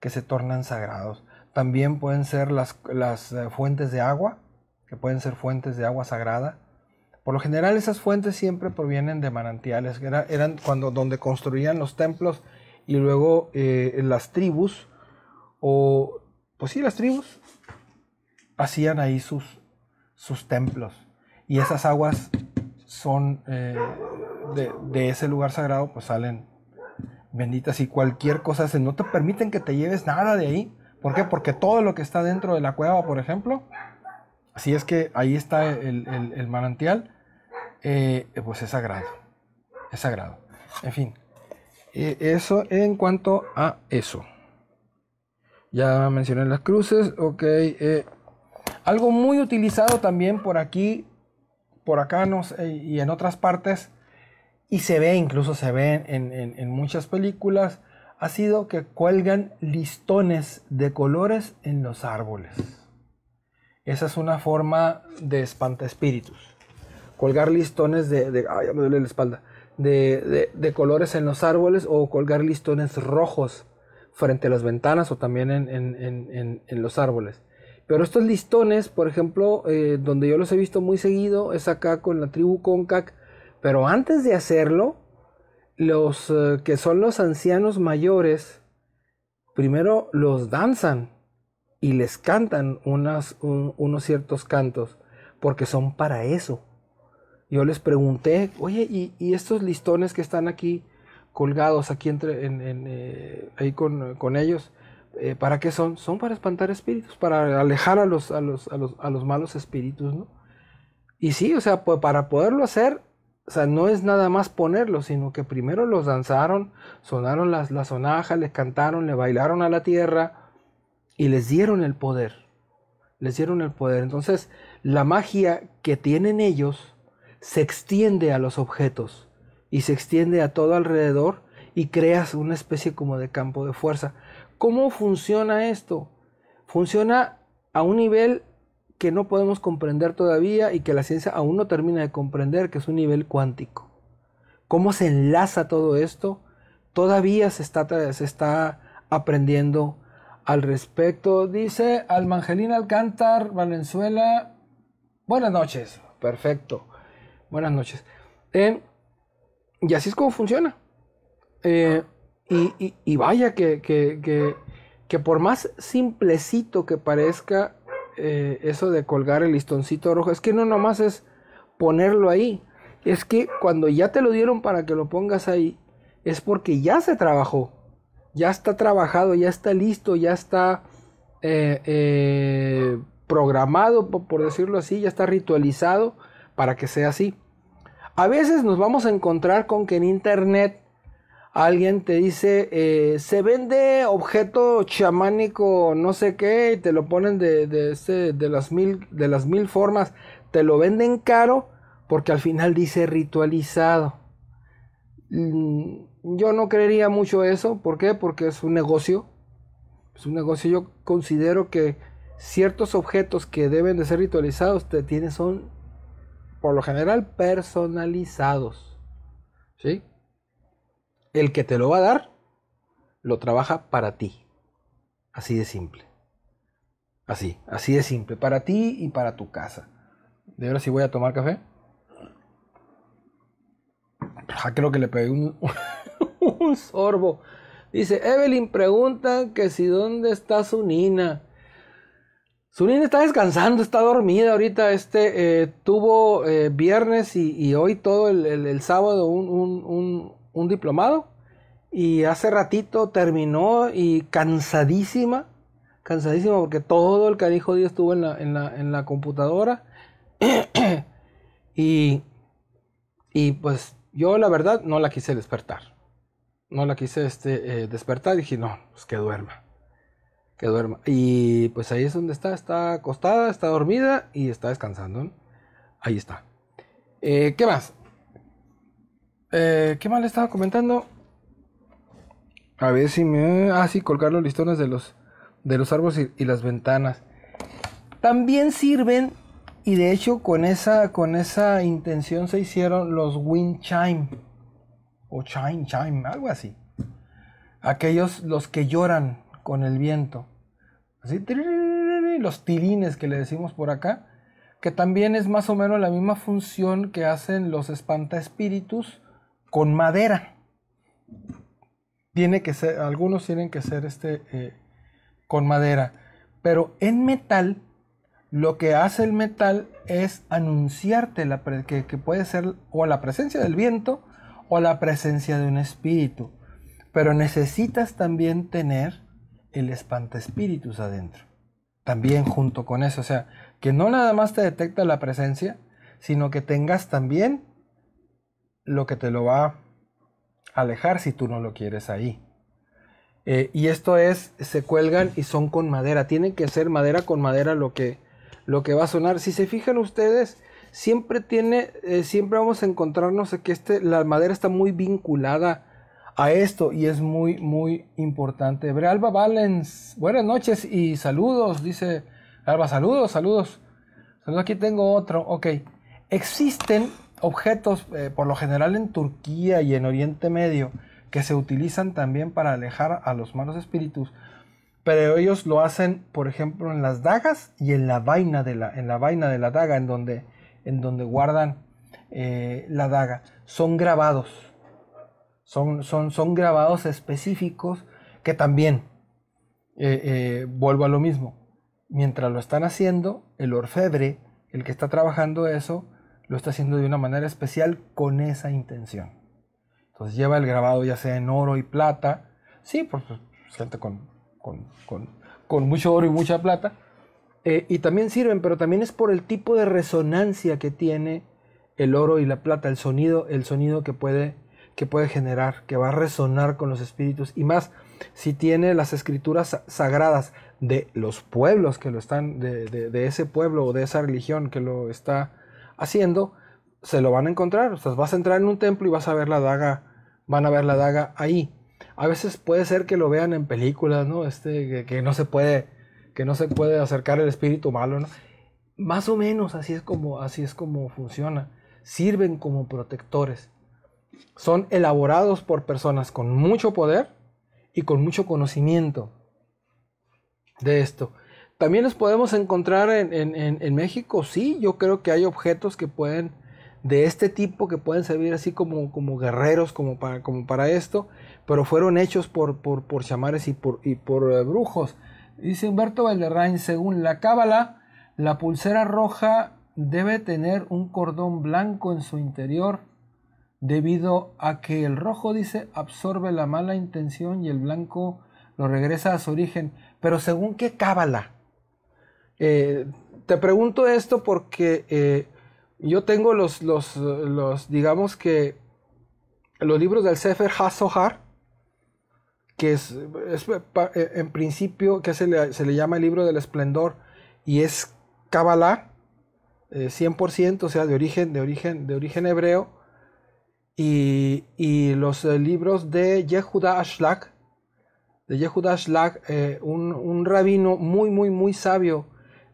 que se tornan sagrados. También pueden ser las, las eh, fuentes de agua, que pueden ser fuentes de agua sagrada, por lo general esas fuentes siempre provienen de manantiales, eran cuando, donde construían los templos y luego eh, las tribus, o pues sí, las tribus, hacían ahí sus, sus templos. Y esas aguas son eh, de, ese lugar sagrado, pues salen benditas y cualquier cosa, se, no te permiten que te lleves nada de ahí. ¿Por qué? Porque todo lo que está dentro de la cueva, por ejemplo, así es que ahí está el, el manantial, eh, eh, pues es sagrado. Es sagrado. En fin, eh, eso en cuanto a eso. Ya mencioné las cruces, ok. algo muy utilizado también por aquí, por acá y en otras partes, y se ve, incluso se ve en, en muchas películas, ha sido que cuelgan listones de colores en los árboles. Esa es una forma de espanta espíritus colgar listones de, la espalda, de, colores en los árboles o colgar listones rojos frente a las ventanas o también en, los árboles. Pero estos listones, por ejemplo, eh, donde yo los he visto muy seguido, es acá con la tribu Concac. Pero antes de hacerlo, los eh, que son los ancianos mayores, primero los danzan y les cantan unas, unos ciertos cantos, porque son para eso yo les pregunté, oye, ¿y, estos listones que están aquí colgados, aquí entre, en, eh, ahí con, ellos, eh, ¿para qué son? Son para espantar espíritus, para alejar a los, a los, malos espíritus, ¿no? Y sí, o sea, pues, para poderlo hacer, o sea, no es nada más ponerlos, sino que primero los danzaron, sonaron las, las sonajas, les cantaron, le bailaron a la tierra y les dieron el poder. Les dieron el poder. Entonces, la magia que tienen ellos se extiende a los objetos y se extiende a todo alrededor y creas una especie como de campo de fuerza. ¿Cómo funciona esto? Funciona a un nivel que no podemos comprender todavía y que la ciencia aún no termina de comprender, que es un nivel cuántico. ¿Cómo se enlaza todo esto? Todavía se está, se está aprendiendo al respecto. Dice mangelín Alcántar, Valenzuela. Buenas noches. Perfecto. Buenas noches. Eh, y así es como funciona. Eh, y, vaya que, que, por más simplecito que parezca eh, eso de colgar el listoncito rojo, es que no nomás es ponerlo ahí. Es que cuando ya te lo dieron para que lo pongas ahí, es porque ya se trabajó. Ya está trabajado, ya está listo, ya está programado, por decirlo así, ya está ritualizado para que sea así. A veces nos vamos a encontrar con que en internet alguien te dice, eh, se vende objeto chamánico, no sé qué, y te lo ponen de, de, de, las mil, de las mil formas, te lo venden caro porque al final dice ritualizado. Mm, yo no creería mucho eso, ¿por qué? Porque es un negocio. Es un negocio, yo considero que ciertos objetos que deben de ser ritualizados te tienen, son por lo general personalizados. ¿Sí? El que te lo va a dar, lo trabaja para ti. Así de simple. Así, así de simple. Para ti y para tu casa. De ahora sí voy a tomar café. Ah, creo que le pegué un, un sorbo. Dice, Evelyn pregunta que si dónde está su Nina. Zulín está descansando, está dormida ahorita. Este eh, tuvo eh, viernes y, hoy todo el, sábado un, diplomado. Y hace ratito terminó y cansadísima, cansadísima porque todo el canijo día estuvo en la, en la, computadora. y, pues yo la verdad no la quise despertar. No la quise este, eh, despertar. Dije, no, pues que duerma que duerma. Y pues ahí es donde está, está acostada, está dormida y está descansando. Ahí está. Eh, ¿Qué más? Eh, ¿Qué más le estaba comentando? A ver si me... Ah, sí, colgar los listones de los, de los árboles y, y las ventanas. También sirven, y de hecho con esa, con esa intención se hicieron los wind chime. O chime, chime, algo así. Aquellos, los que lloran, con el viento. Así, los tilines que le decimos por acá, que también es más o menos la misma función que hacen los espantaespíritus con madera. Tiene que ser, algunos tienen que ser este, eh, con madera. Pero en metal, lo que hace el metal es anunciarte la que, que puede ser o la presencia del viento o la presencia de un espíritu. Pero necesitas también tener el espíritus adentro. También junto con eso, o sea, que no nada más te detecta la presencia, sino que tengas también lo que te lo va a alejar si tú no lo quieres ahí. Eh, y esto es, se cuelgan y son con madera. Tienen que ser madera con madera lo que, lo que va a sonar. Si se fijan ustedes, siempre tiene, eh, siempre vamos a encontrarnos que este, la madera está muy vinculada a esto y es muy, muy importante. Brealba Valens, buenas noches y saludos, dice Alba, saludos, saludos. Saludos, aquí tengo otro, ok. Existen objetos, eh, por lo general en Turquía y en Oriente Medio, que se utilizan también para alejar a los malos espíritus, pero ellos lo hacen, por ejemplo, en las dagas y en la vaina de la, en la, vaina de la daga, en donde, en donde guardan eh, la daga. Son grabados, son, son, grabados específicos que también, eh, eh, vuelvo a lo mismo, mientras lo están haciendo, el orfebre, el que está trabajando eso, lo está haciendo de una manera especial con esa intención. Entonces lleva el grabado ya sea en oro y plata, sí, por pues, pues, gente con, con, mucho oro y mucha plata, eh, y también sirven, pero también es por el tipo de resonancia que tiene el oro y la plata, el sonido, el sonido que puede que puede generar, que va a resonar con los espíritus y más si tiene las escrituras sagradas de los pueblos que lo están, de, ese pueblo o de esa religión que lo está haciendo, se lo van a encontrar. O sea, vas a entrar en un templo y vas a ver la daga, van a ver la daga ahí. A veces puede ser que lo vean en películas, ¿no? Este, que, no se puede, que no se puede acercar el espíritu malo, ¿no? Más o menos así es como, así es como funciona. Sirven como protectores son elaborados por personas con mucho poder y con mucho conocimiento de esto. También los podemos encontrar en, México, sí, yo creo que hay objetos que pueden, de este tipo, que pueden servir así como, como guerreros, como para, como para esto, pero fueron hechos por, por, chamares y por, y por eh, brujos. Dice Humberto Valderrain, según la cábala, la pulsera roja debe tener un cordón blanco en su interior debido a que el rojo, dice, absorbe la mala intención y el blanco lo regresa a su origen. Pero según qué cábala. Eh, te pregunto esto porque eh, yo tengo los, los, los, digamos que, los libros del Sefer Hasohar, que es, eh, en principio, que se le, llama el libro del esplendor, y es Kabbalah, 100%, o sea, de origen, de origen, de origen hebreo, y, los eh, libros de Yehuda Ashlag, de Yehuda Ashlag, eh, un, un, rabino muy, muy, muy sabio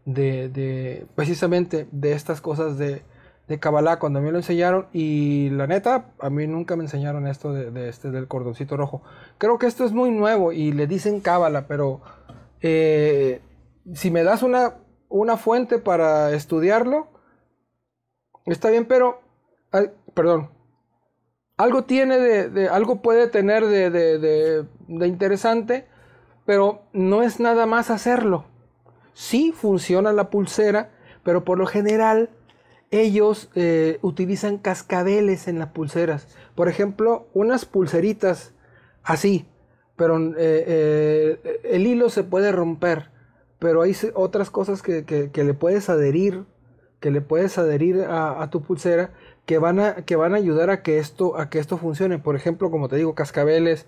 de, precisamente de estas cosas de, de Kabbalah cuando a mí lo enseñaron y la neta, a mí nunca me enseñaron esto de, este, del cordoncito rojo. Creo que esto es muy nuevo y le dicen Kabbalah, pero eh, si me das una, una fuente para estudiarlo, está bien, pero, perdón, algo tiene de, algo puede tener de, interesante, pero no es nada más hacerlo. Sí funciona la pulsera, pero por lo general ellos eh, utilizan cascabeles en las pulseras. Por ejemplo, unas pulseritas así, pero eh, eh, el hilo se puede romper, pero hay otras cosas que, le puedes adherir, que le puedes adherir a tu pulsera que van a, que van a ayudar a que, esto, a que esto funcione. Por ejemplo, como te digo, cascabeles,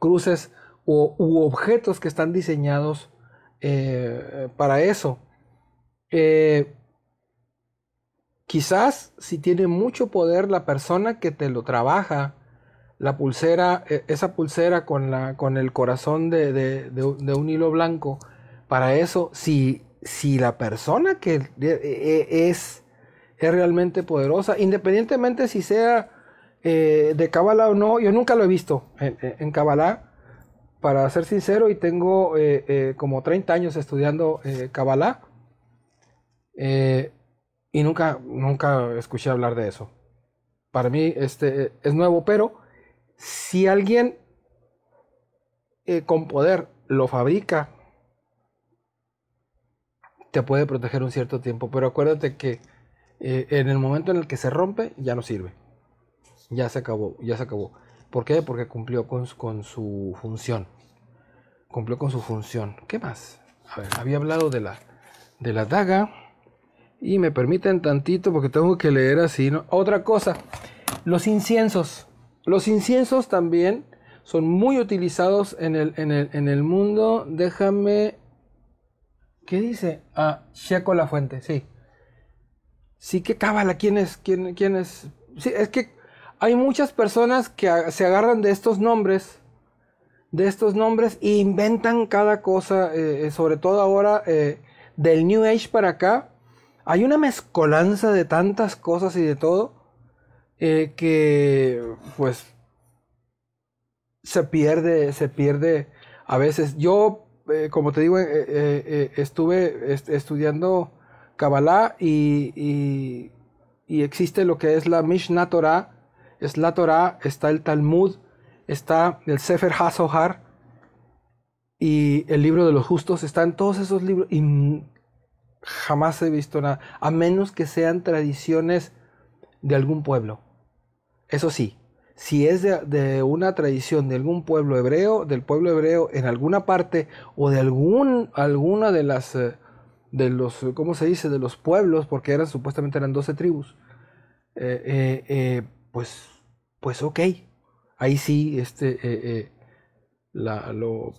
cruces u objetos que están diseñados eh, para eso. Eh, quizás si tiene mucho poder la persona que te lo trabaja, la pulsera, e, esa pulsera con, la, con el corazón de, un hilo blanco, para eso, si, si la persona que e, e, es es realmente poderosa, independientemente si sea eh, de Kabbalah o no, yo nunca lo he visto en, en Kabbalah, para ser sincero, y tengo eh, eh, como 30 años estudiando Kabbalah, y nunca, nunca escuché hablar de eso. Para mí este, es nuevo, pero si alguien con poder lo fabrica, te puede proteger un cierto tiempo, pero acuérdate que eh, en el momento en el que se rompe, ya no sirve. Ya se acabó, ya se acabó. ¿Por qué? Porque cumplió con, su función. Cumplió con su función. ¿Qué más? A ver, había hablado de la, de la daga. Y me permiten tantito porque tengo que leer así. Otra cosa, los inciensos. Los inciensos también son muy utilizados en el, en el, en el mundo. Déjame... ¿Qué dice? Ah, Checo la fuente, sí. Sí, que cábala, ¿quién es? ¿Quién, es? Sí, es que hay muchas personas que se agarran de estos nombres, de estos nombres, e inventan cada cosa, eh, eh, sobre todo ahora eh, del New Age para acá. Hay una mezcolanza de tantas cosas y de todo que, pues, se pierde, se pierde a veces. Yo, como te digo, estuve estudiando Kabbalah y, existe lo que es la Mishnah Torah, es la Torah, está el Talmud, está el Sefer HaZohar y el libro de los justos, están todos esos libros y jamás he visto nada, a menos que sean tradiciones de algún pueblo. Eso sí, si es de, una tradición de algún pueblo hebreo, del pueblo hebreo en alguna parte o de algún, alguna de las eh, de los, ¿cómo se dice?, de los pueblos, porque eran supuestamente eran 12 tribus, eh, eh, eh, pues, pues ok, ahí sí este, lo,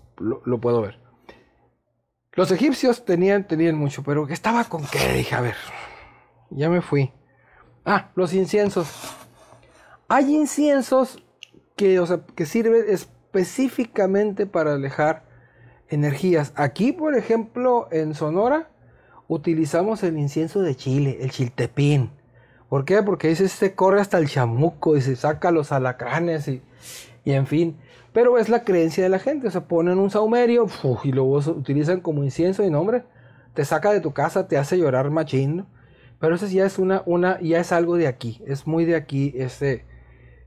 puedo ver. Los egipcios tenían, tenían mucho, pero estaba con qué, dije, a ver, ya me fui. Ah, los inciensos. Hay inciensos que, que sirven específicamente para alejar energías. Aquí, por ejemplo, en Sonora, utilizamos el incienso de Chile, el chiltepín. ¿Por qué? Porque dice, este corre hasta el chamuco y se saca los alacranes y, en fin. Pero es la creencia de la gente, se sea, ponen un saumerio y luego utilizan como incienso y nombre, te saca de tu casa, te hace llorar machín. Pero eso ya es una, una, ya es algo de aquí, es muy de aquí este,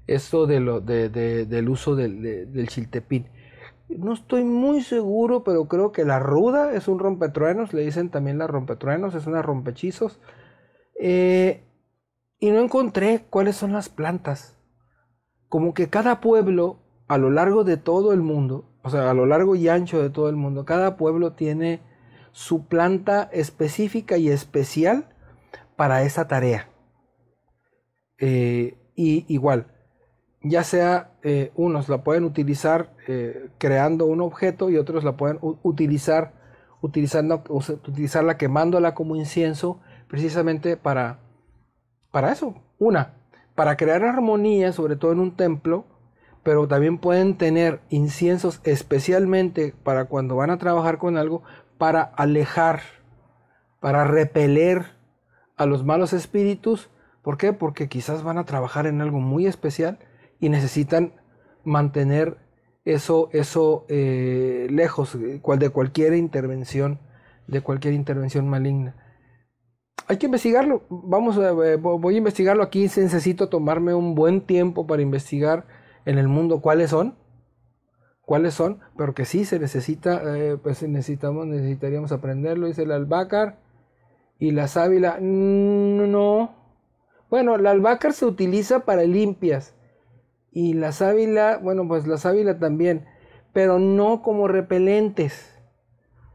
esto de lo, de, del uso del, del chiltepín. No estoy muy seguro, pero creo que la ruda es un rompetruenos. Le dicen también la rompetruenos, es una rompechizos. Eh, y no encontré cuáles son las plantas. Como que cada pueblo, a lo largo de todo el mundo, o sea, a lo largo y ancho de todo el mundo, cada pueblo tiene su planta específica y especial para esa tarea. Eh, y igual, ya sea eh, unos la pueden utilizar eh, creando un objeto y otros la pueden utilizar utilizando, utilizarla quemándola como incienso precisamente para, para eso. Una, para crear armonía, sobre todo en un templo, pero también pueden tener inciensos especialmente para cuando van a trabajar con algo, para alejar, para repeler a los malos espíritus. ¿Por qué? Porque quizás van a trabajar en algo muy especial y necesitan mantener eso, eso eh, lejos eh, de cualquier intervención, de cualquier intervención maligna. Hay que investigarlo, vamos a, eh, voy a investigarlo aquí, necesito tomarme un buen tiempo para investigar en el mundo cuáles son, cuáles son, pero que sí se necesita, pues necesitamos, necesitaríamos aprenderlo, dice el albácar y la sábila, mm, no, bueno, la albácar se utiliza para limpias, y la sábila, bueno, pues la sábila también, pero no como repelentes.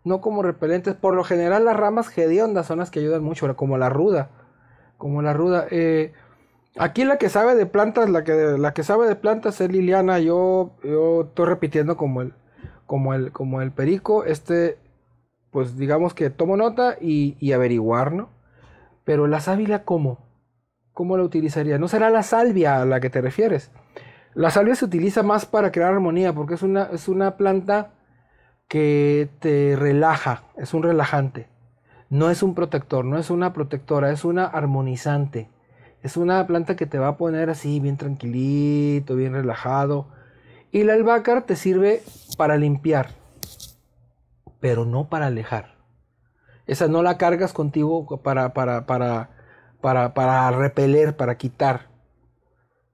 No como repelentes. Por lo general las ramas hediondas son las que ayudan mucho, como la ruda. Como la ruda. Eh, aquí la que sabe de plantas, la que, la que sabe de plantas es Liliana. Yo, yo estoy repitiendo como el, como el, como el perico. Este, pues digamos que tomo nota y, y averiguar, ¿no? Pero la sábila, ¿cómo? ¿Cómo la utilizaría? ¿No será la salvia a la que te refieres? La salvia se utiliza más para crear armonía porque es una, es una planta que te relaja, es un relajante. No es un protector, no es una protectora, es una armonizante. Es una planta que te va a poner así bien tranquilito, bien relajado. Y la albahaca te sirve para limpiar, pero no para alejar. Esa no la cargas contigo para, para, para, para, para repeler, para quitar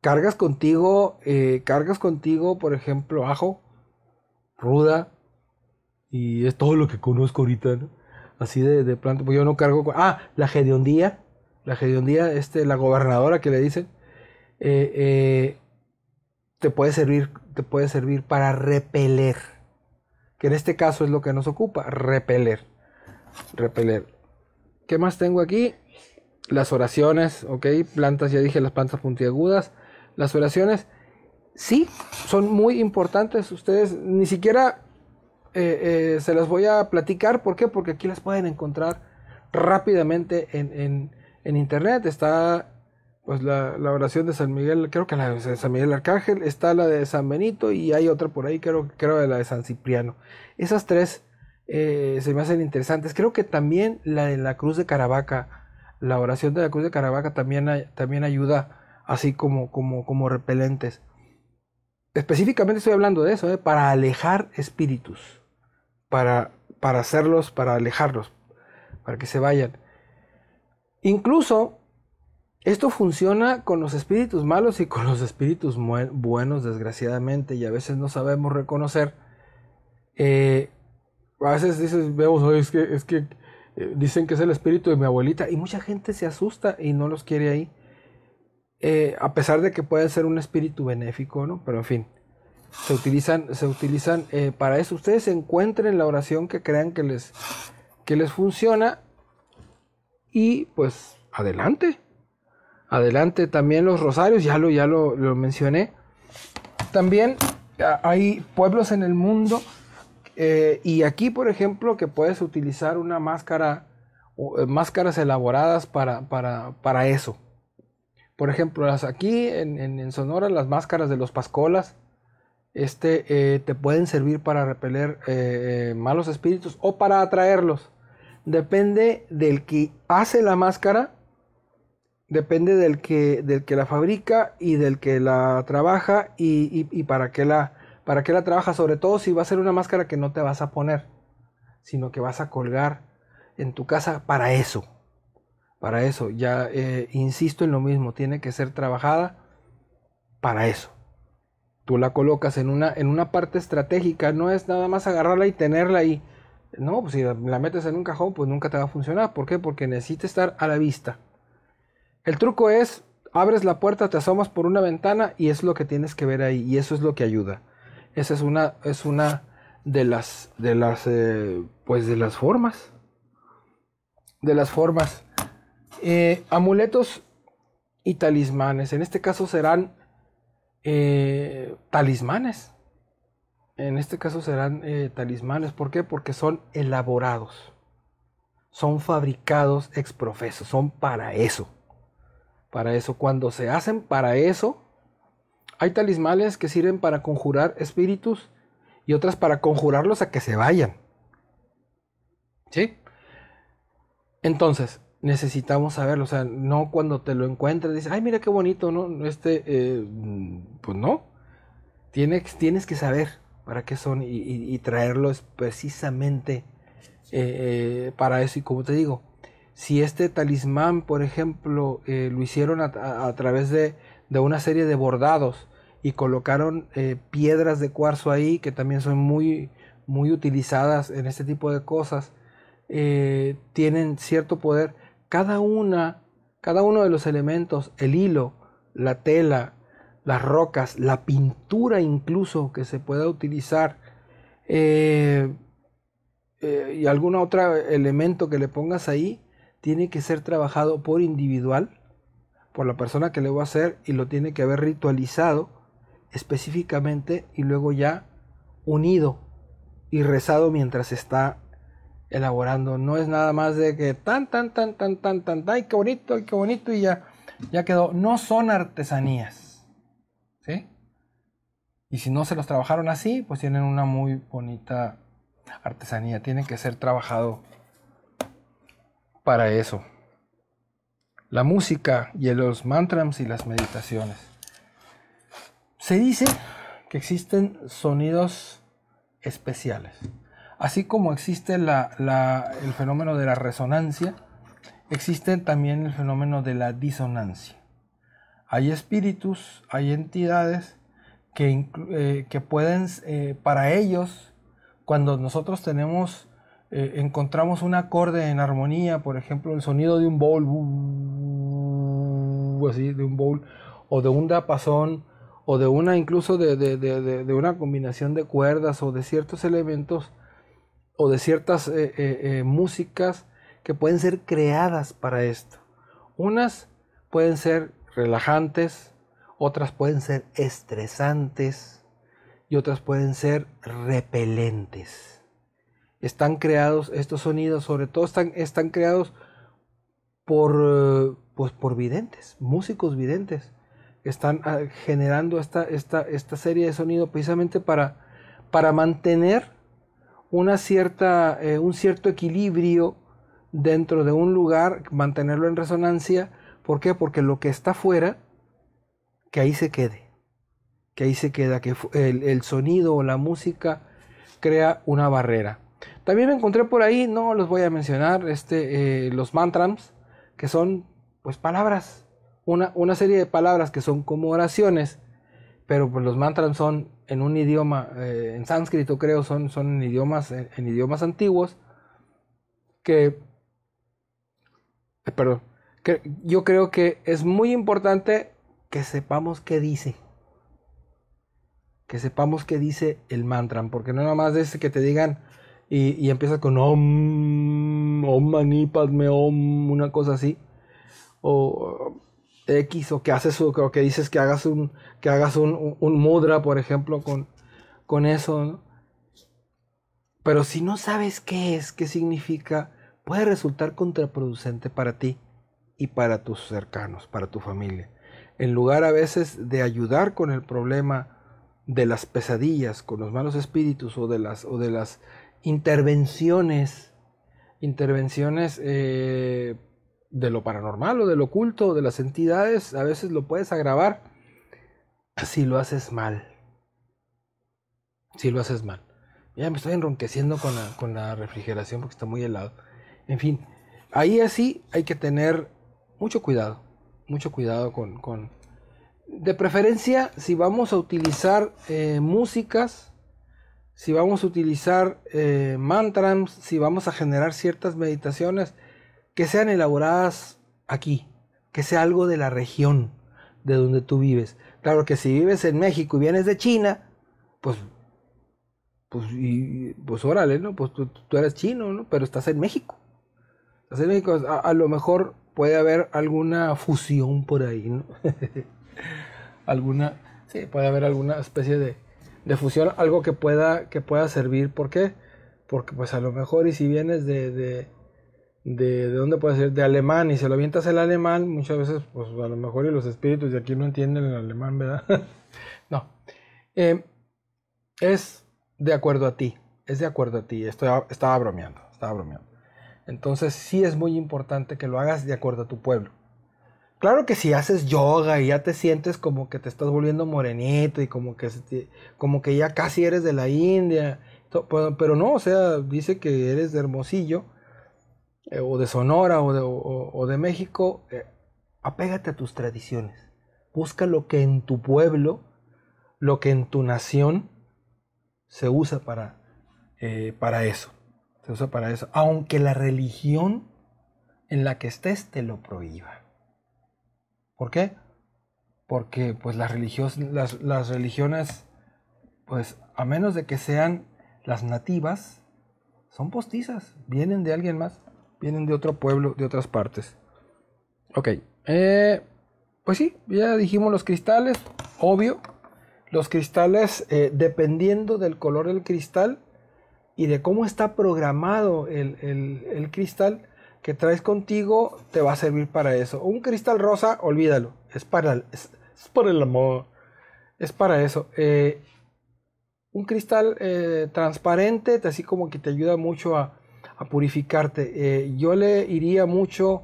cargas contigo, eh, cargas contigo, por ejemplo, ajo, ruda, y es todo lo que conozco ahorita, Así de, de planta, pues yo no cargo. Ah, la gediondía, la gediondía, este, la gobernadora que le dicen, eh, eh, te puede servir, te puede servir para repeler, que en este caso es lo que nos ocupa, repeler, repeler. ¿Qué más tengo aquí? Las oraciones, ok, plantas, ya dije las plantas puntiagudas las oraciones, sí, son muy importantes. Ustedes ni siquiera eh, eh, se las voy a platicar. ¿Por qué? Porque aquí las pueden encontrar rápidamente en, internet. Está pues la, oración de San Miguel, creo que la de San Miguel Arcángel, está la de San Benito y hay otra por ahí, creo, creo de la de San Cipriano. Esas tres eh, se me hacen interesantes. Creo que también la de la Cruz de Caravaca, la oración de la Cruz de Caravaca también, también ayuda así como, como, como repelentes. Específicamente estoy hablando de eso, ¿eh? para alejar espíritus, para, para hacerlos, para alejarlos, para que se vayan. Incluso esto funciona con los espíritus malos y con los espíritus buenos, desgraciadamente, y a veces no sabemos reconocer. Eh, a veces vemos, que, eh, dicen que es el espíritu de mi abuelita, y mucha gente se asusta y no los quiere ahí. Eh, a pesar de que puede ser un espíritu benéfico, ¿no? Pero en fin, se utilizan, se utilizan eh, para eso. Ustedes encuentren la oración que crean que les, que les funciona y pues adelante. Adelante, también los rosarios, ya lo, ya lo, mencioné. También hay pueblos en el mundo eh, y aquí, por ejemplo, que puedes utilizar una máscara, máscaras elaboradas para, para eso. Por ejemplo, las aquí en, Sonora, las máscaras de los pascolas, este, eh, te pueden servir para repeler eh, eh, malos espíritus o para atraerlos. Depende del que hace la máscara, depende del que, la fabrica y del que la trabaja y, para, la, para qué la trabaja, sobre todo si va a ser una máscara que no te vas a poner, sino que vas a colgar en tu casa para eso para eso. Ya eh, insisto en lo mismo, tiene que ser trabajada para eso. Tú la colocas en una, en una parte estratégica, no es nada más agarrarla y tenerla ahí. No, pues si la metes en un cajón, pues nunca te va a funcionar. ¿Por qué? Porque necesita estar a la vista. El truco es, abres la puerta, te asomas por una ventana y es lo que tienes que ver ahí. Y eso es lo que ayuda. Esa es una, es una de las, de las, eh, pues de las formas. De las formas. Eh, amuletos y talismanes. En este caso serán eh, talismanes. En este caso serán eh, talismanes. ¿Por qué? Porque son elaborados. Son fabricados ex profeso. Son para eso. Para eso. Cuando se hacen para eso, hay talismanes que sirven para conjurar espíritus y otras para conjurarlos a que se vayan. ¿Sí? Entonces, necesitamos saberlo. O sea, no cuando te lo encuentras, dices, ay, mira qué bonito, ¿no? Este, eh, pues no. Tienes, tienes que saber para qué son y, y, traerlos precisamente eh, eh, para eso. Y como te digo, si este talismán, por ejemplo, lo hicieron a, través de, una serie de bordados y colocaron piedras de cuarzo ahí, que también son muy, muy utilizadas en este tipo de cosas, tienen cierto poder cada una, cada uno de los elementos, el hilo, la tela, las rocas, la pintura incluso que se pueda utilizar eh, eh, y algún otro elemento que le pongas ahí, tiene que ser trabajado por individual, por la persona que le va a hacer y lo tiene que haber ritualizado específicamente y luego ya unido y rezado mientras está elaborando. No es nada más de que tan, tan, tan, tan, tan, tan, ay, qué bonito, ay, qué bonito y ya, ya quedó. No son artesanías. ¿Sí? Y si no se los trabajaron así, pues tienen una muy bonita artesanía. Tienen que ser trabajado para eso. La música y los mantras y las meditaciones. Se dice que existen sonidos especiales. Así como existe el fenómeno de la resonancia, existe también el fenómeno de la disonancia. Hay espíritus, hay entidades que, eh, pueden, eh, para ellos, cuando nosotros tenemos, eh, encontramos un acorde en armonía, por ejemplo, el sonido de un bowl, así, de un bowl, o de un dapazón, o de una incluso de, de, una combinación de cuerdas o de ciertos elementos o de ciertas eh, eh, eh, músicas que pueden ser creadas para esto. Unas pueden ser relajantes, otras pueden ser estresantes y otras pueden ser repelentes. Están creados estos sonidos, sobre todo están, están creados por, pues por videntes, músicos videntes, que están ah, generando esta, esta, esta serie de sonido precisamente para, para mantener cierta, eh, un cierto equilibrio dentro de un lugar, mantenerlo en resonancia. ¿Por qué? Porque lo que está fuera, que ahí se quede. Que ahí se queda, que el, sonido o la música crea una barrera. También me encontré por ahí, no los voy a mencionar, este, eh, los mantras, que son pues palabras, una, una, serie de palabras que son como oraciones, pero pues, los mantras son en un idioma, eh, en sánscrito creo, son, son idiomas, en, idiomas antiguos, que, eh, perdón, que yo creo que es muy importante que sepamos qué dice. Que sepamos qué dice el mantra, porque no nada más es que te digan y, y empiezas con om, om mani om, una cosa así. O X o que haces o que dices que hagas un, que hagas un, mudra, por ejemplo, con, con eso. Pero si no sabes qué es, qué significa, puede resultar contraproducente para ti y para tus cercanos, para tu familia. En lugar a veces de ayudar con el problema de las pesadillas, con los malos espíritus o de las, o de las intervenciones, intervenciones eh, de lo paranormal o de lo oculto, de las entidades, a veces lo puedes agravar si lo haces mal. Si lo haces mal. Ya me estoy enronqueciendo con la, refrigeración porque está muy helado. En fin, ahí así hay que tener mucho cuidado. Mucho cuidado con... de preferencia, si vamos a utilizar eh, músicas, si vamos a utilizar eh, mantras, si vamos a generar ciertas meditaciones, que sean elaboradas aquí, que sea algo de la región de donde tú vives. Claro que si vives en México y vienes de China, pues, pues, y, pues órale, ¿no? Pues tú, eres chino, ¿no? Pero estás en México. Estás en México, a, lo mejor puede haber alguna fusión por ahí, ¿no? alguna, sí, puede haber alguna especie de, de, fusión, algo que pueda, que pueda servir. ¿Por qué? Porque pues a lo mejor y si vienes de de, dónde puede ser, de alemán, y se lo avientas el alemán, muchas veces, pues a lo mejor y los espíritus de aquí no entienden el alemán, ¿verdad? no. Em, es de acuerdo a ti, es de acuerdo a ti, Estoy, estaba bromeando, estaba bromeando. Entonces sí es muy importante que lo hagas de acuerdo a tu pueblo. Claro que si haces yoga y ya te sientes como que te estás volviendo morenito y como que, como que ya casi eres de la India, pero no, o sea, dice que eres de Hermosillo eh, o de Sonora o de, México, eh, apégate a tus tradiciones. Busca lo que en tu pueblo, lo que en tu nación se usa para, eh, para eso. Se usa para eso. Aunque la religión en la que estés te lo prohíba. ¿Por qué? Porque pues las, las religiones, pues a menos de que sean las nativas, son postizas, vienen de alguien más. Vienen de otro pueblo, de otras partes. Ok. Eh, pues sí, ya dijimos los cristales, obvio. Los cristales, eh, dependiendo del color del cristal y de cómo está programado el, cristal que traes contigo, te va a servir para eso. Un cristal rosa, olvídalo. Es para el, es, por el amor. Es para eso. Eh, un cristal transparente, así como que te ayuda mucho a, purificarte. Eh, yo le iría mucho,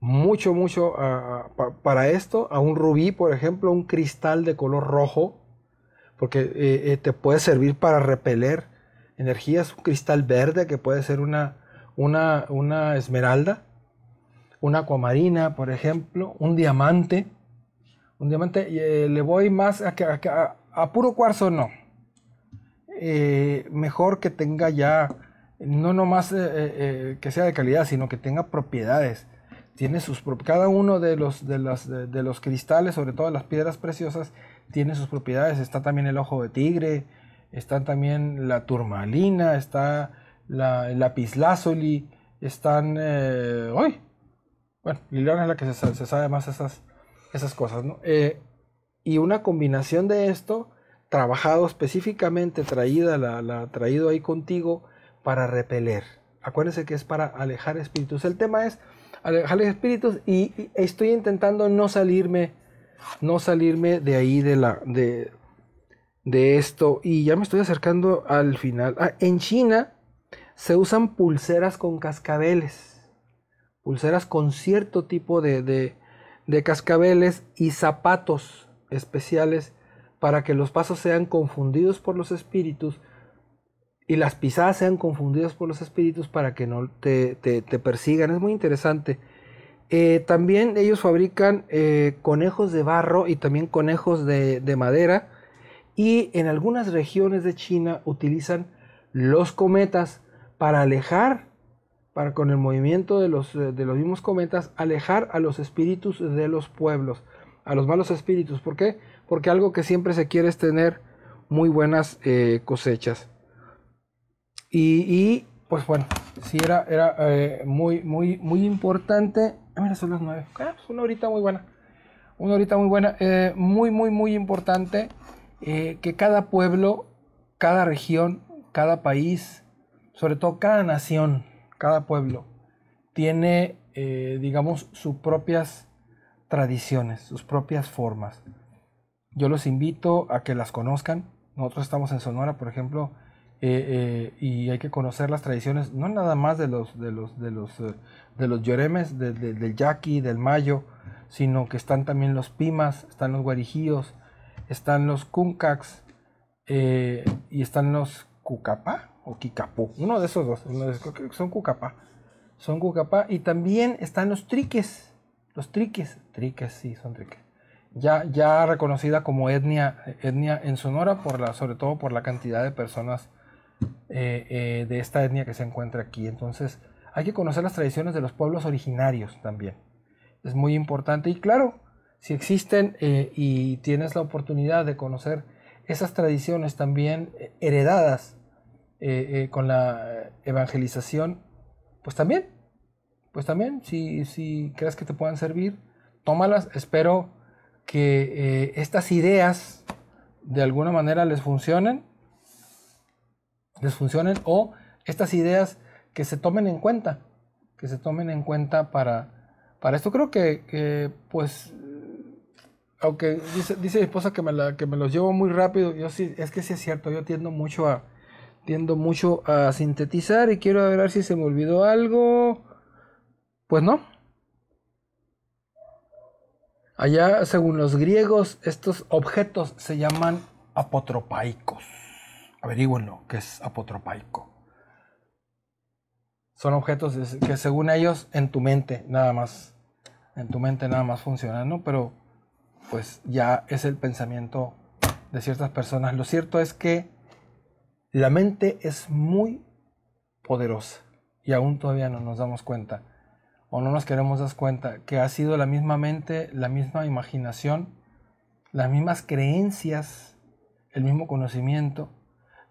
mucho, mucho para esto, a un rubí, por ejemplo, un cristal de color rojo, porque eh, eh, te puede servir para repeler energías, un cristal verde que puede ser una, una, una esmeralda, una acuamarina, por ejemplo, un diamante. Un diamante, le voy más a, a puro cuarzo, no. mejor que tenga ya no nomás más eh, eh, eh, que sea de calidad, sino que tenga propiedades. Tiene sus cada uno de los, de, los cristales, sobre todo las piedras preciosas, tiene sus propiedades. Está también el ojo de tigre, está también la turmalina, está la, el lapislázuli, están... Bueno, Liliana es la que se, sabe más esas, esas cosas, y una combinación de esto, trabajado específicamente, traída, la, la traído ahí contigo, para repeler. Acuérdense que es para alejar espíritus. El tema es alejar espíritus y, estoy intentando no salirme, no salirme de ahí de la de, esto y ya me estoy acercando al final. Ah, en China se usan pulseras con cascabeles, pulseras con cierto tipo de cascabeles y zapatos especiales para que los pasos sean confundidos por los espíritus y las pisadas sean confundidas por los espíritus para que no te, persigan. Es muy interesante. Eh, también ellos fabrican eh, conejos de barro y también conejos de, madera. Y en algunas regiones de China utilizan los cometas para alejar, para con el movimiento de los, eh, de los mismos cometas, alejar a los espíritus de los pueblos, a los malos espíritus. ¿Por qué? Porque algo que siempre se quiere es tener muy buenas cosechas. Y, pues bueno, si era, era eh, muy, muy, muy importante. Ah, mira, son las nueve ah, pues una horita muy buena. Una horita muy buena. Eh, muy, muy, muy importante eh, que cada pueblo, cada región, cada país, sobre todo cada nación, cada pueblo, tiene, digamos, sus propias tradiciones, sus propias formas. Yo los invito a que las conozcan. Nosotros estamos en Sonora, por ejemplo, eh, eh, y hay que conocer las tradiciones, no nada más de los, de los, de los, eh, de los lloremes, del yaqui, del mayo, sino que están también los pimas, están los guarijíos, están los cuncax y están los cucapá o quicapú, uno de esos dos, son cucapá, son cucapá y también están los triques, los triques, triques, sí, son triques. Ya, ya reconocida como etnia, etnia en Sonora, por la, sobre todo por la cantidad de personas eh, eh, de esta etnia que se encuentra aquí. Entonces, hay que conocer las tradiciones de los pueblos originarios también. Es muy importante y claro, si existen eh, y tienes la oportunidad de conocer esas tradiciones también heredadas con la evangelización, pues también, pues también, si, si crees que te puedan servir, tómalas. Espero que estas ideas de alguna manera les funcionen desfunciones o estas ideas que se tomen en cuenta, que se tomen en cuenta para, para esto. Creo que, pues, aunque dice, mi esposa que me, la, que me los llevo muy rápido, yo sí, es que sí es cierto, yo tiendo mucho a, tiendo mucho a sintetizar y quiero ver si se me olvidó algo. Pues no. Allá, según los griegos, estos objetos se llaman apotropaicos averigüenlo, que es apotropaico. Son objetos que según ellos en tu mente nada más, en tu mente nada más funcionan, ¿no? Pero pues ya es el pensamiento de ciertas personas. Lo cierto es que la mente es muy poderosa y aún todavía no nos damos cuenta o no nos queremos dar cuenta que ha sido la misma mente, la misma imaginación, las mismas creencias, el mismo conocimiento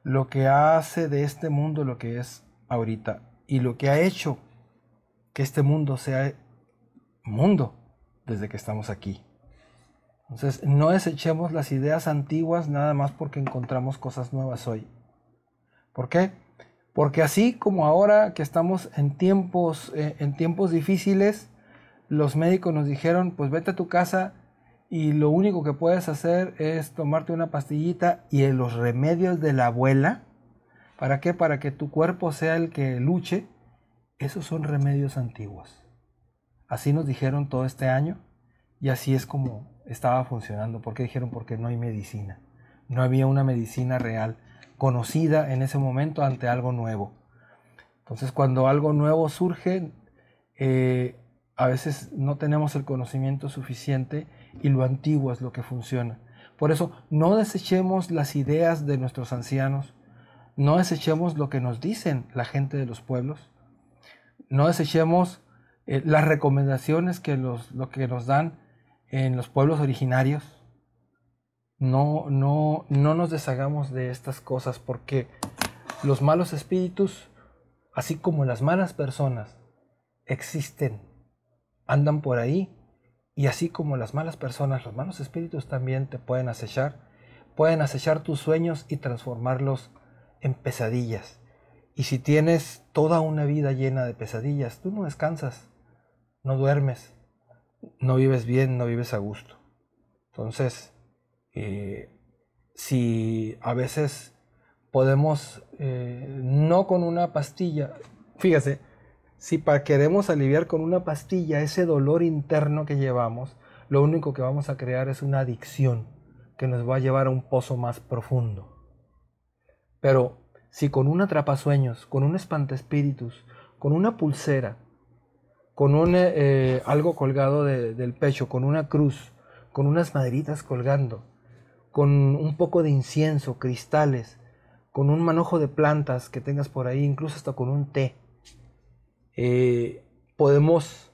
lo que hace de este mundo lo que es ahorita y lo que ha hecho que este mundo sea mundo desde que estamos aquí. Entonces, no desechemos las ideas antiguas nada más porque encontramos cosas nuevas hoy. ¿Por qué? Porque así como ahora que estamos en tiempos, eh, en tiempos difíciles, los médicos nos dijeron, pues vete a tu casa y lo único que puedes hacer es tomarte una pastillita y en los remedios de la abuela. ¿Para qué? Para que tu cuerpo sea el que luche. Esos son remedios antiguos. Así nos dijeron todo este año y así es como estaba funcionando. porque dijeron? Porque no hay medicina. No había una medicina real conocida en ese momento ante algo nuevo. Entonces cuando algo nuevo surge, eh, a veces no tenemos el conocimiento suficiente y lo antiguo es lo que funciona. Por eso no desechemos las ideas de nuestros ancianos, no desechemos lo que nos dicen la gente de los pueblos, no desechemos eh, las recomendaciones que, los, lo que nos dan en los pueblos originarios. No, no, no nos deshagamos de estas cosas porque los malos espíritus, así como las malas personas, existen, andan por ahí y así como las malas personas, los malos espíritus también te pueden acechar, pueden acechar tus sueños y transformarlos en pesadillas. Y si tienes toda una vida llena de pesadillas, tú no descansas, no duermes, no vives bien, no vives a gusto. Entonces, eh, si a veces podemos, eh, no con una pastilla, fíjese, si queremos aliviar con una pastilla ese dolor interno que llevamos, lo único que vamos a crear es una adicción que nos va a llevar a un pozo más profundo. Pero si con un atrapasueños, con un espíritus con una pulsera, con un, eh, eh, algo colgado del pecho, con una cruz, con unas maderitas colgando, con un poco de incienso, cristales, con un manojo de plantas que tengas por ahí, incluso hasta con un té, eh, podemos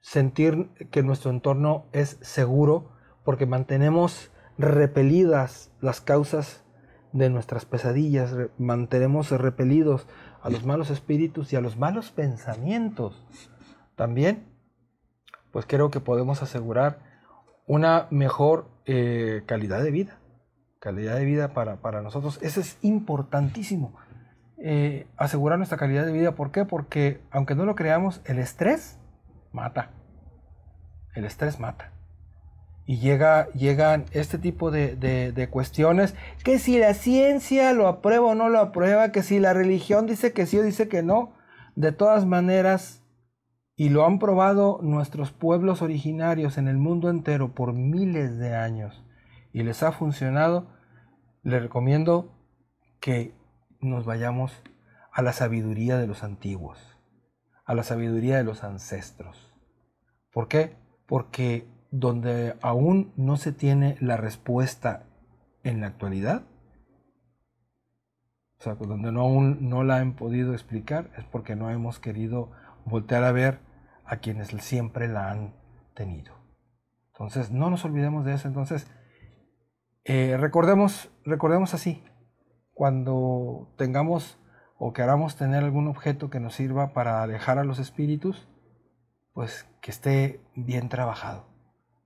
sentir que nuestro entorno es seguro porque mantenemos repelidas las causas de nuestras pesadillas, mantenemos repelidos a los malos espíritus y a los malos pensamientos. También, pues creo que podemos asegurar una mejor eh, calidad de vida, calidad de vida para, para nosotros. Eso es importantísimo. Eh, asegurar nuestra calidad de vida. ¿Por qué? Porque aunque no lo creamos, el estrés mata. El estrés mata. Y llega, llegan este tipo de, cuestiones, que si la ciencia lo aprueba o no lo aprueba, que si la religión dice que sí o dice que no, de todas maneras, y lo han probado nuestros pueblos originarios en el mundo entero por miles de años, y les ha funcionado, le recomiendo que nos vayamos a la sabiduría de los antiguos, a la sabiduría de los ancestros. ¿Por qué? Porque donde aún no se tiene la respuesta en la actualidad, o sea, donde no, aún no la han podido explicar, es porque no hemos querido voltear a ver a quienes siempre la han tenido. Entonces, no nos olvidemos de eso. Entonces, eh, recordemos, recordemos así, cuando tengamos o queramos tener algún objeto que nos sirva para alejar a los espíritus, pues que esté bien trabajado,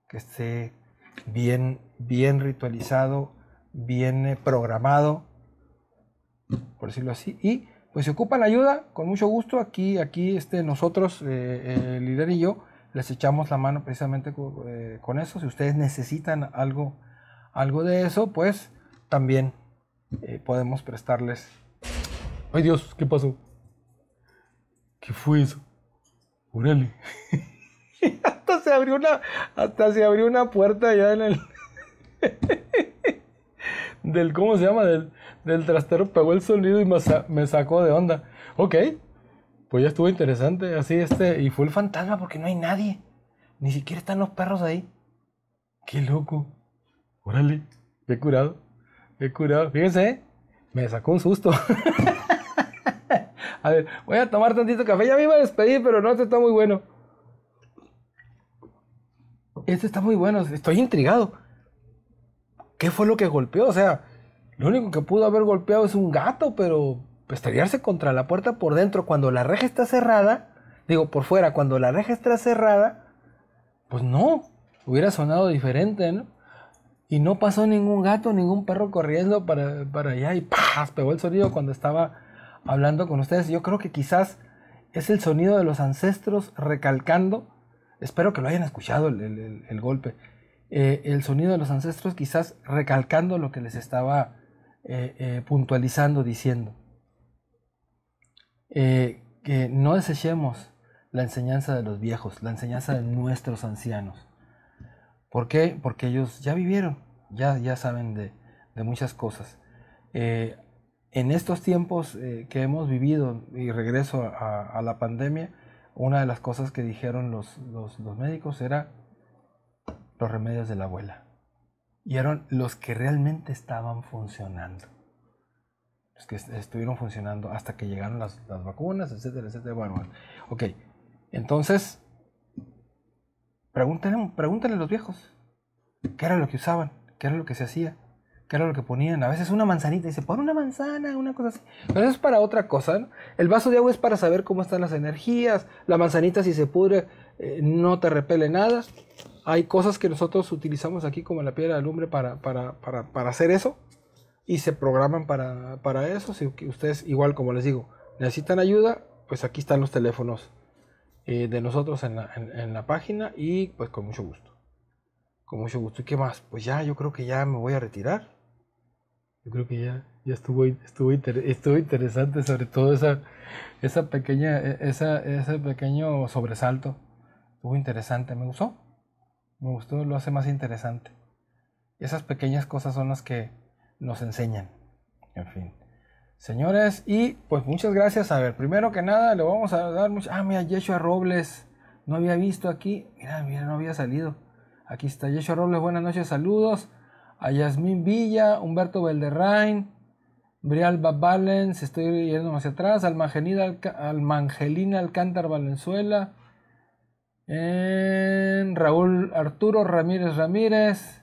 que esté bien, bien ritualizado, bien eh, programado, por decirlo así. Y pues se ocupan la ayuda, con mucho gusto, aquí, aquí este, nosotros, eh, eh, el líder y yo, les echamos la mano precisamente con, eso. Si ustedes necesitan algo, algo de eso, pues también eh, podemos prestarles. Ay Dios, ¿qué pasó? ¿Qué fue eso? Órale. hasta se abrió una. Hasta se abrió una puerta ya en el. del cómo se llama del, del, trastero pegó el sonido y me, sacó de onda ok pues ya estuvo interesante así este y fue el fantasma porque no hay nadie ni siquiera están los perros ahí qué loco órale qué curado Qué curado. Fíjense, me sacó un susto. a ver, voy a tomar tantito café. Ya me iba a despedir, pero no, este está muy bueno. esto está muy bueno. Estoy intrigado. ¿Qué fue lo que golpeó? O sea, lo único que pudo haber golpeado es un gato, pero estrellarse contra la puerta por dentro cuando la reja está cerrada, digo por fuera, cuando la reja está cerrada, pues no, hubiera sonado diferente, ¿no? y no pasó ningún gato, ningún perro corriendo para, allá y pegó el sonido cuando estaba hablando con ustedes. Yo creo que quizás es el sonido de los ancestros recalcando, espero que lo hayan escuchado el, golpe, eh, el sonido de los ancestros quizás recalcando lo que les estaba eh, eh, puntualizando, diciendo. que no desechemos la enseñanza de los viejos, la enseñanza de nuestros ancianos. ¿Por qué? Porque ellos ya vivieron, ya, ya saben de, de muchas cosas. Eh, en estos tiempos eh, que hemos vivido, y regreso a, la pandemia, una de las cosas que dijeron los, los, médicos era los remedios de la abuela. Y eran los que realmente estaban funcionando Los que estuvieron funcionando hasta que llegaron las, las vacunas, etcétera, etcétera. Bueno, bueno, ok. Entonces, Pregúntenle, a los viejos. ¿Qué era lo que usaban? ¿Qué era lo que se hacía? ¿Qué era lo que ponían? A veces una manzanita, dice, pon una manzana, una cosa así. Pero eso es para otra cosa. El vaso de agua es para saber cómo están las energías. La manzanita, si se pudre, eh, no te repele nada. Hay cosas que nosotros utilizamos aquí, como la piedra de lumbre, para, para, para, para hacer eso. Y se programan para, para eso. Si ustedes, igual como les digo, necesitan ayuda, pues aquí están los teléfonos eh, de nosotros en la, en, la página y pues con mucho gusto. Con mucho gusto. ¿Y qué más? Pues ya, yo creo que ya me voy a retirar. Yo creo que ya, estuvo, interesante, sobre todo esa, esa pequeña, e, esa, ese pequeño sobresalto. Estuvo interesante, me gustó. Me gustó, lo hace más interesante. Esas pequeñas cosas son las que nos enseñan. En fin. Señores, y pues muchas gracias. A ver, primero que nada, le vamos a dar mucho. Ah, mira, Yeshua Robles. No había visto aquí. Mira, mira, no había salido. Aquí está Yeshua Robles. Buenas noches, saludos. A Yasmín Villa, Humberto Belderrain, Brial Valens. Estoy yendo hacia atrás. Almangelina, Alca Alcántar Valenzuela. Raúl Arturo Ramírez Ramírez.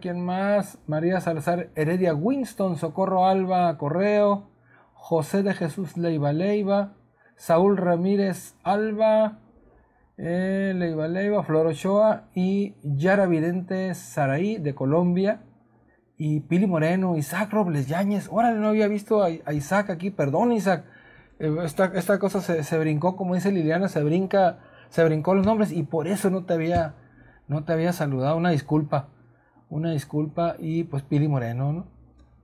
¿Quién más? María Salazar Heredia Winston, Socorro Alba Correo, José de Jesús Leiva Leiva, Saúl Ramírez Alba, eh, Leiva Leiva, Flor Ochoa y Yara Vidente Saraí de Colombia. Y Pili Moreno, Isaac Robles Yáñez. Órale, no había visto a, Isaac aquí. Perdón, Isaac. Eh, esta, cosa se, se brincó, como dice Liliana, se brinca, se brincó los nombres y por eso no te había no te había saludado, una disculpa, una disculpa y pues Pili Moreno, ¿no?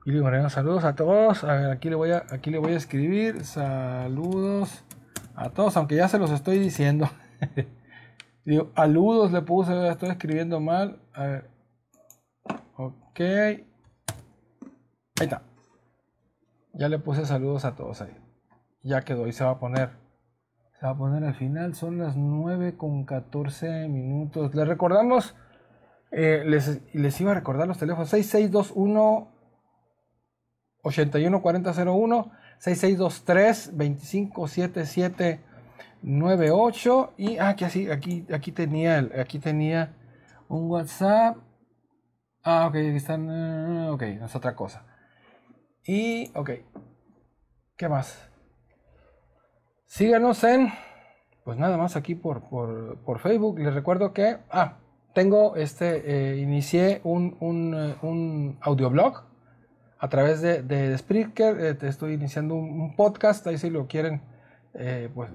Pili Moreno, saludos a todos, a ver, aquí le voy a, aquí le voy a escribir, saludos a todos, aunque ya se los estoy diciendo. Digo, aludos le puse, estoy escribiendo mal, a ver, ok, ahí está, ya le puse saludos a todos ahí, ya quedó y se va a poner a poner al final, son las 9 con 14 minutos. Les recordamos, eh, les, iba a recordar los teléfonos 6621 814001, 6623 98 y aquí ah, así, aquí, aquí tenía, aquí tenía un WhatsApp. Ah, ok, están, ah, ok, es otra cosa. Y, ok, ¿qué más? Síganos en, pues nada más aquí por, Facebook. Les recuerdo que, ah, tengo este, eh, inicié un, un, eh, un, audioblog a través de, de Spreaker. Eh, estoy iniciando un, podcast, ahí si lo quieren, pues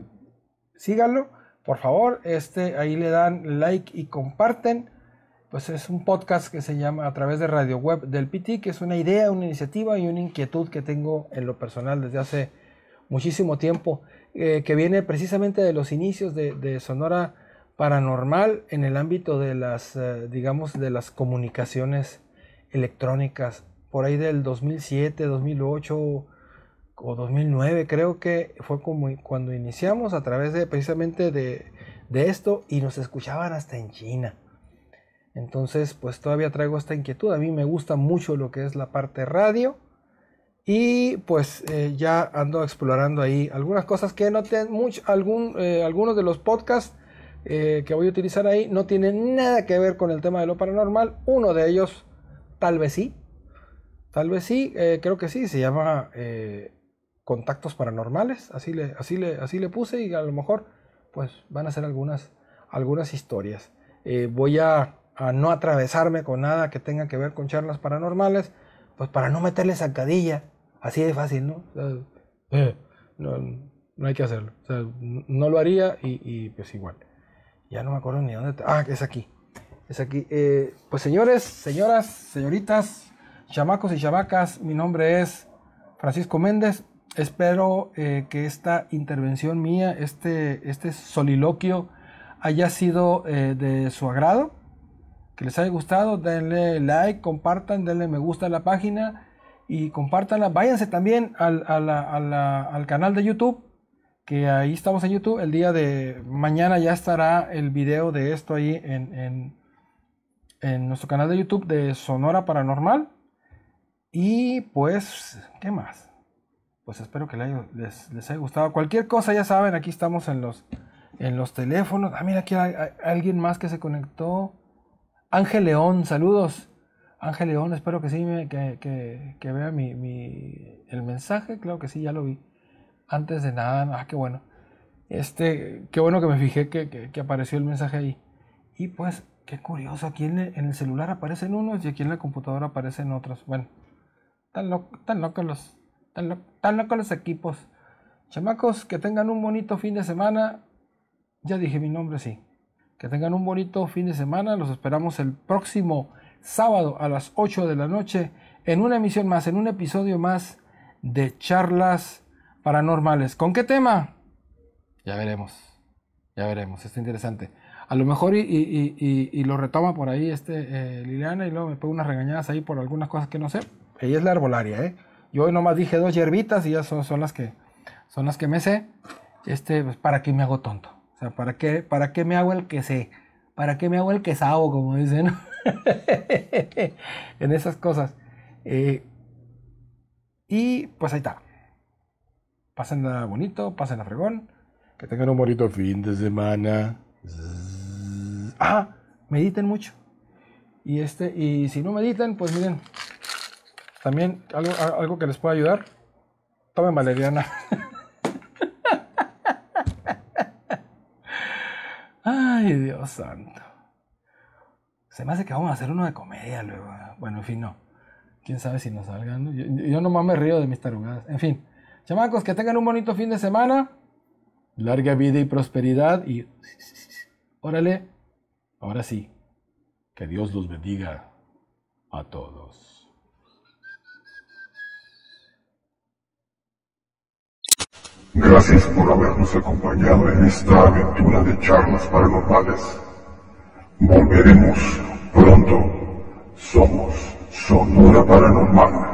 síganlo. Por favor, este, ahí le dan like y comparten pues es un podcast que se llama a través de Radio Web del PT, que es una idea, una iniciativa y una inquietud que tengo en lo personal desde hace muchísimo tiempo. Eh, que viene precisamente de los inicios de, Sonora Paranormal en el ámbito de las, eh, digamos, de las comunicaciones electrónicas. Por ahí del 2007, 2008 o 2009 creo que fue como cuando iniciamos a través de precisamente de, de esto y nos escuchaban hasta en China. Entonces, pues todavía traigo esta inquietud. A mí me gusta mucho lo que es la parte radio y pues eh, ya ando explorando ahí algunas cosas que no tienen eh, algunos de los podcasts eh, que voy a utilizar ahí no tienen nada que ver con el tema de lo paranormal. Uno de ellos tal vez sí, tal vez sí, creo que sí, se llama Contactos Paranormales, así le, así, le, así le puse y a lo mejor pues van a ser algunas, algunas historias. voy a, no atravesarme con nada que tenga que ver con charlas paranormales, pues para no meterle sacadilla, Así de fácil, eh, ¿no? no, hay que hacerlo. no lo haría y, pues igual. Ya no me acuerdo ni dónde. Ah, es aquí. Es aquí. Eh, pues señores, señoras, señoritas, chamacos y chamacas, mi nombre es Francisco Méndez. Espero eh, que esta intervención mía, este, este soliloquio, haya sido de su agrado. Que les haya gustado, denle like, compartan, denle me gusta a la página y compártanla. Váyanse también al, canal de YouTube, que ahí estamos en YouTube. El día de mañana ya estará el video de esto ahí en, nuestro canal de YouTube de Sonora Paranormal. Y pues, ¿qué más? Pues espero que les, haya gustado. Cualquier cosa, ya saben, aquí estamos en los, en los teléfonos. Ah, mira, aquí hay alguien más que se conectó. Ángel León, saludos. Ángel León, espero que sí, me, que, vea mi, el mensaje. Claro que sí, ya lo vi. Antes de nada, ah, qué bueno. Este, qué bueno que me fijé que, apareció el mensaje ahí. Y pues, qué curioso, aquí en el, celular aparecen unos y aquí en la computadora aparecen otros. Bueno, tan, tan locos los, tan, tan locos los equipos. Chamacos, que tengan un bonito fin de semana. Ya dije mi nombre, sí. Que tengan un bonito fin de semana. Los esperamos el próximo sábado a las 8 de la noche, en una emisión más, en un episodio más de charlas paranormales. ¿Con qué tema? Ya veremos, ya veremos, está interesante. A lo mejor y, lo retoma por ahí este eh, Liliana y luego me pone unas regañadas ahí por algunas cosas que no sé. Ella es la arbolaria, ¿eh? Yo hoy nomás dije dos hierbitas y ya son, son las que son las que me sé. Este, pues, ¿para qué me hago tonto? O sea, ¿para que para qué me hago el que sé? ¿para qué me hago el quesado? Como dicen en esas cosas. Eh, y pues ahí está. Pasen nada bonito, pasen a fregón. Que tengan un bonito fin de semana. Ah, mediten mucho. Y, este, y si no mediten, pues miren, también algo, algo que les pueda ayudar, tomen valeriana. Ay, Dios santo. Se me hace que vamos a hacer uno de comedia luego. Bueno, en fin, no. Quién sabe si nos salgan. Yo, yo, nomás me río de mis tarugadas. En fin. Chamacos, que tengan un bonito fin de semana. Larga vida y prosperidad. Y. Órale. Ahora sí. Que Dios los bendiga a todos. Gracias por habernos acompañado en esta aventura de charlas paranormales. Volveremos pronto. Somos Sonora Paranormal.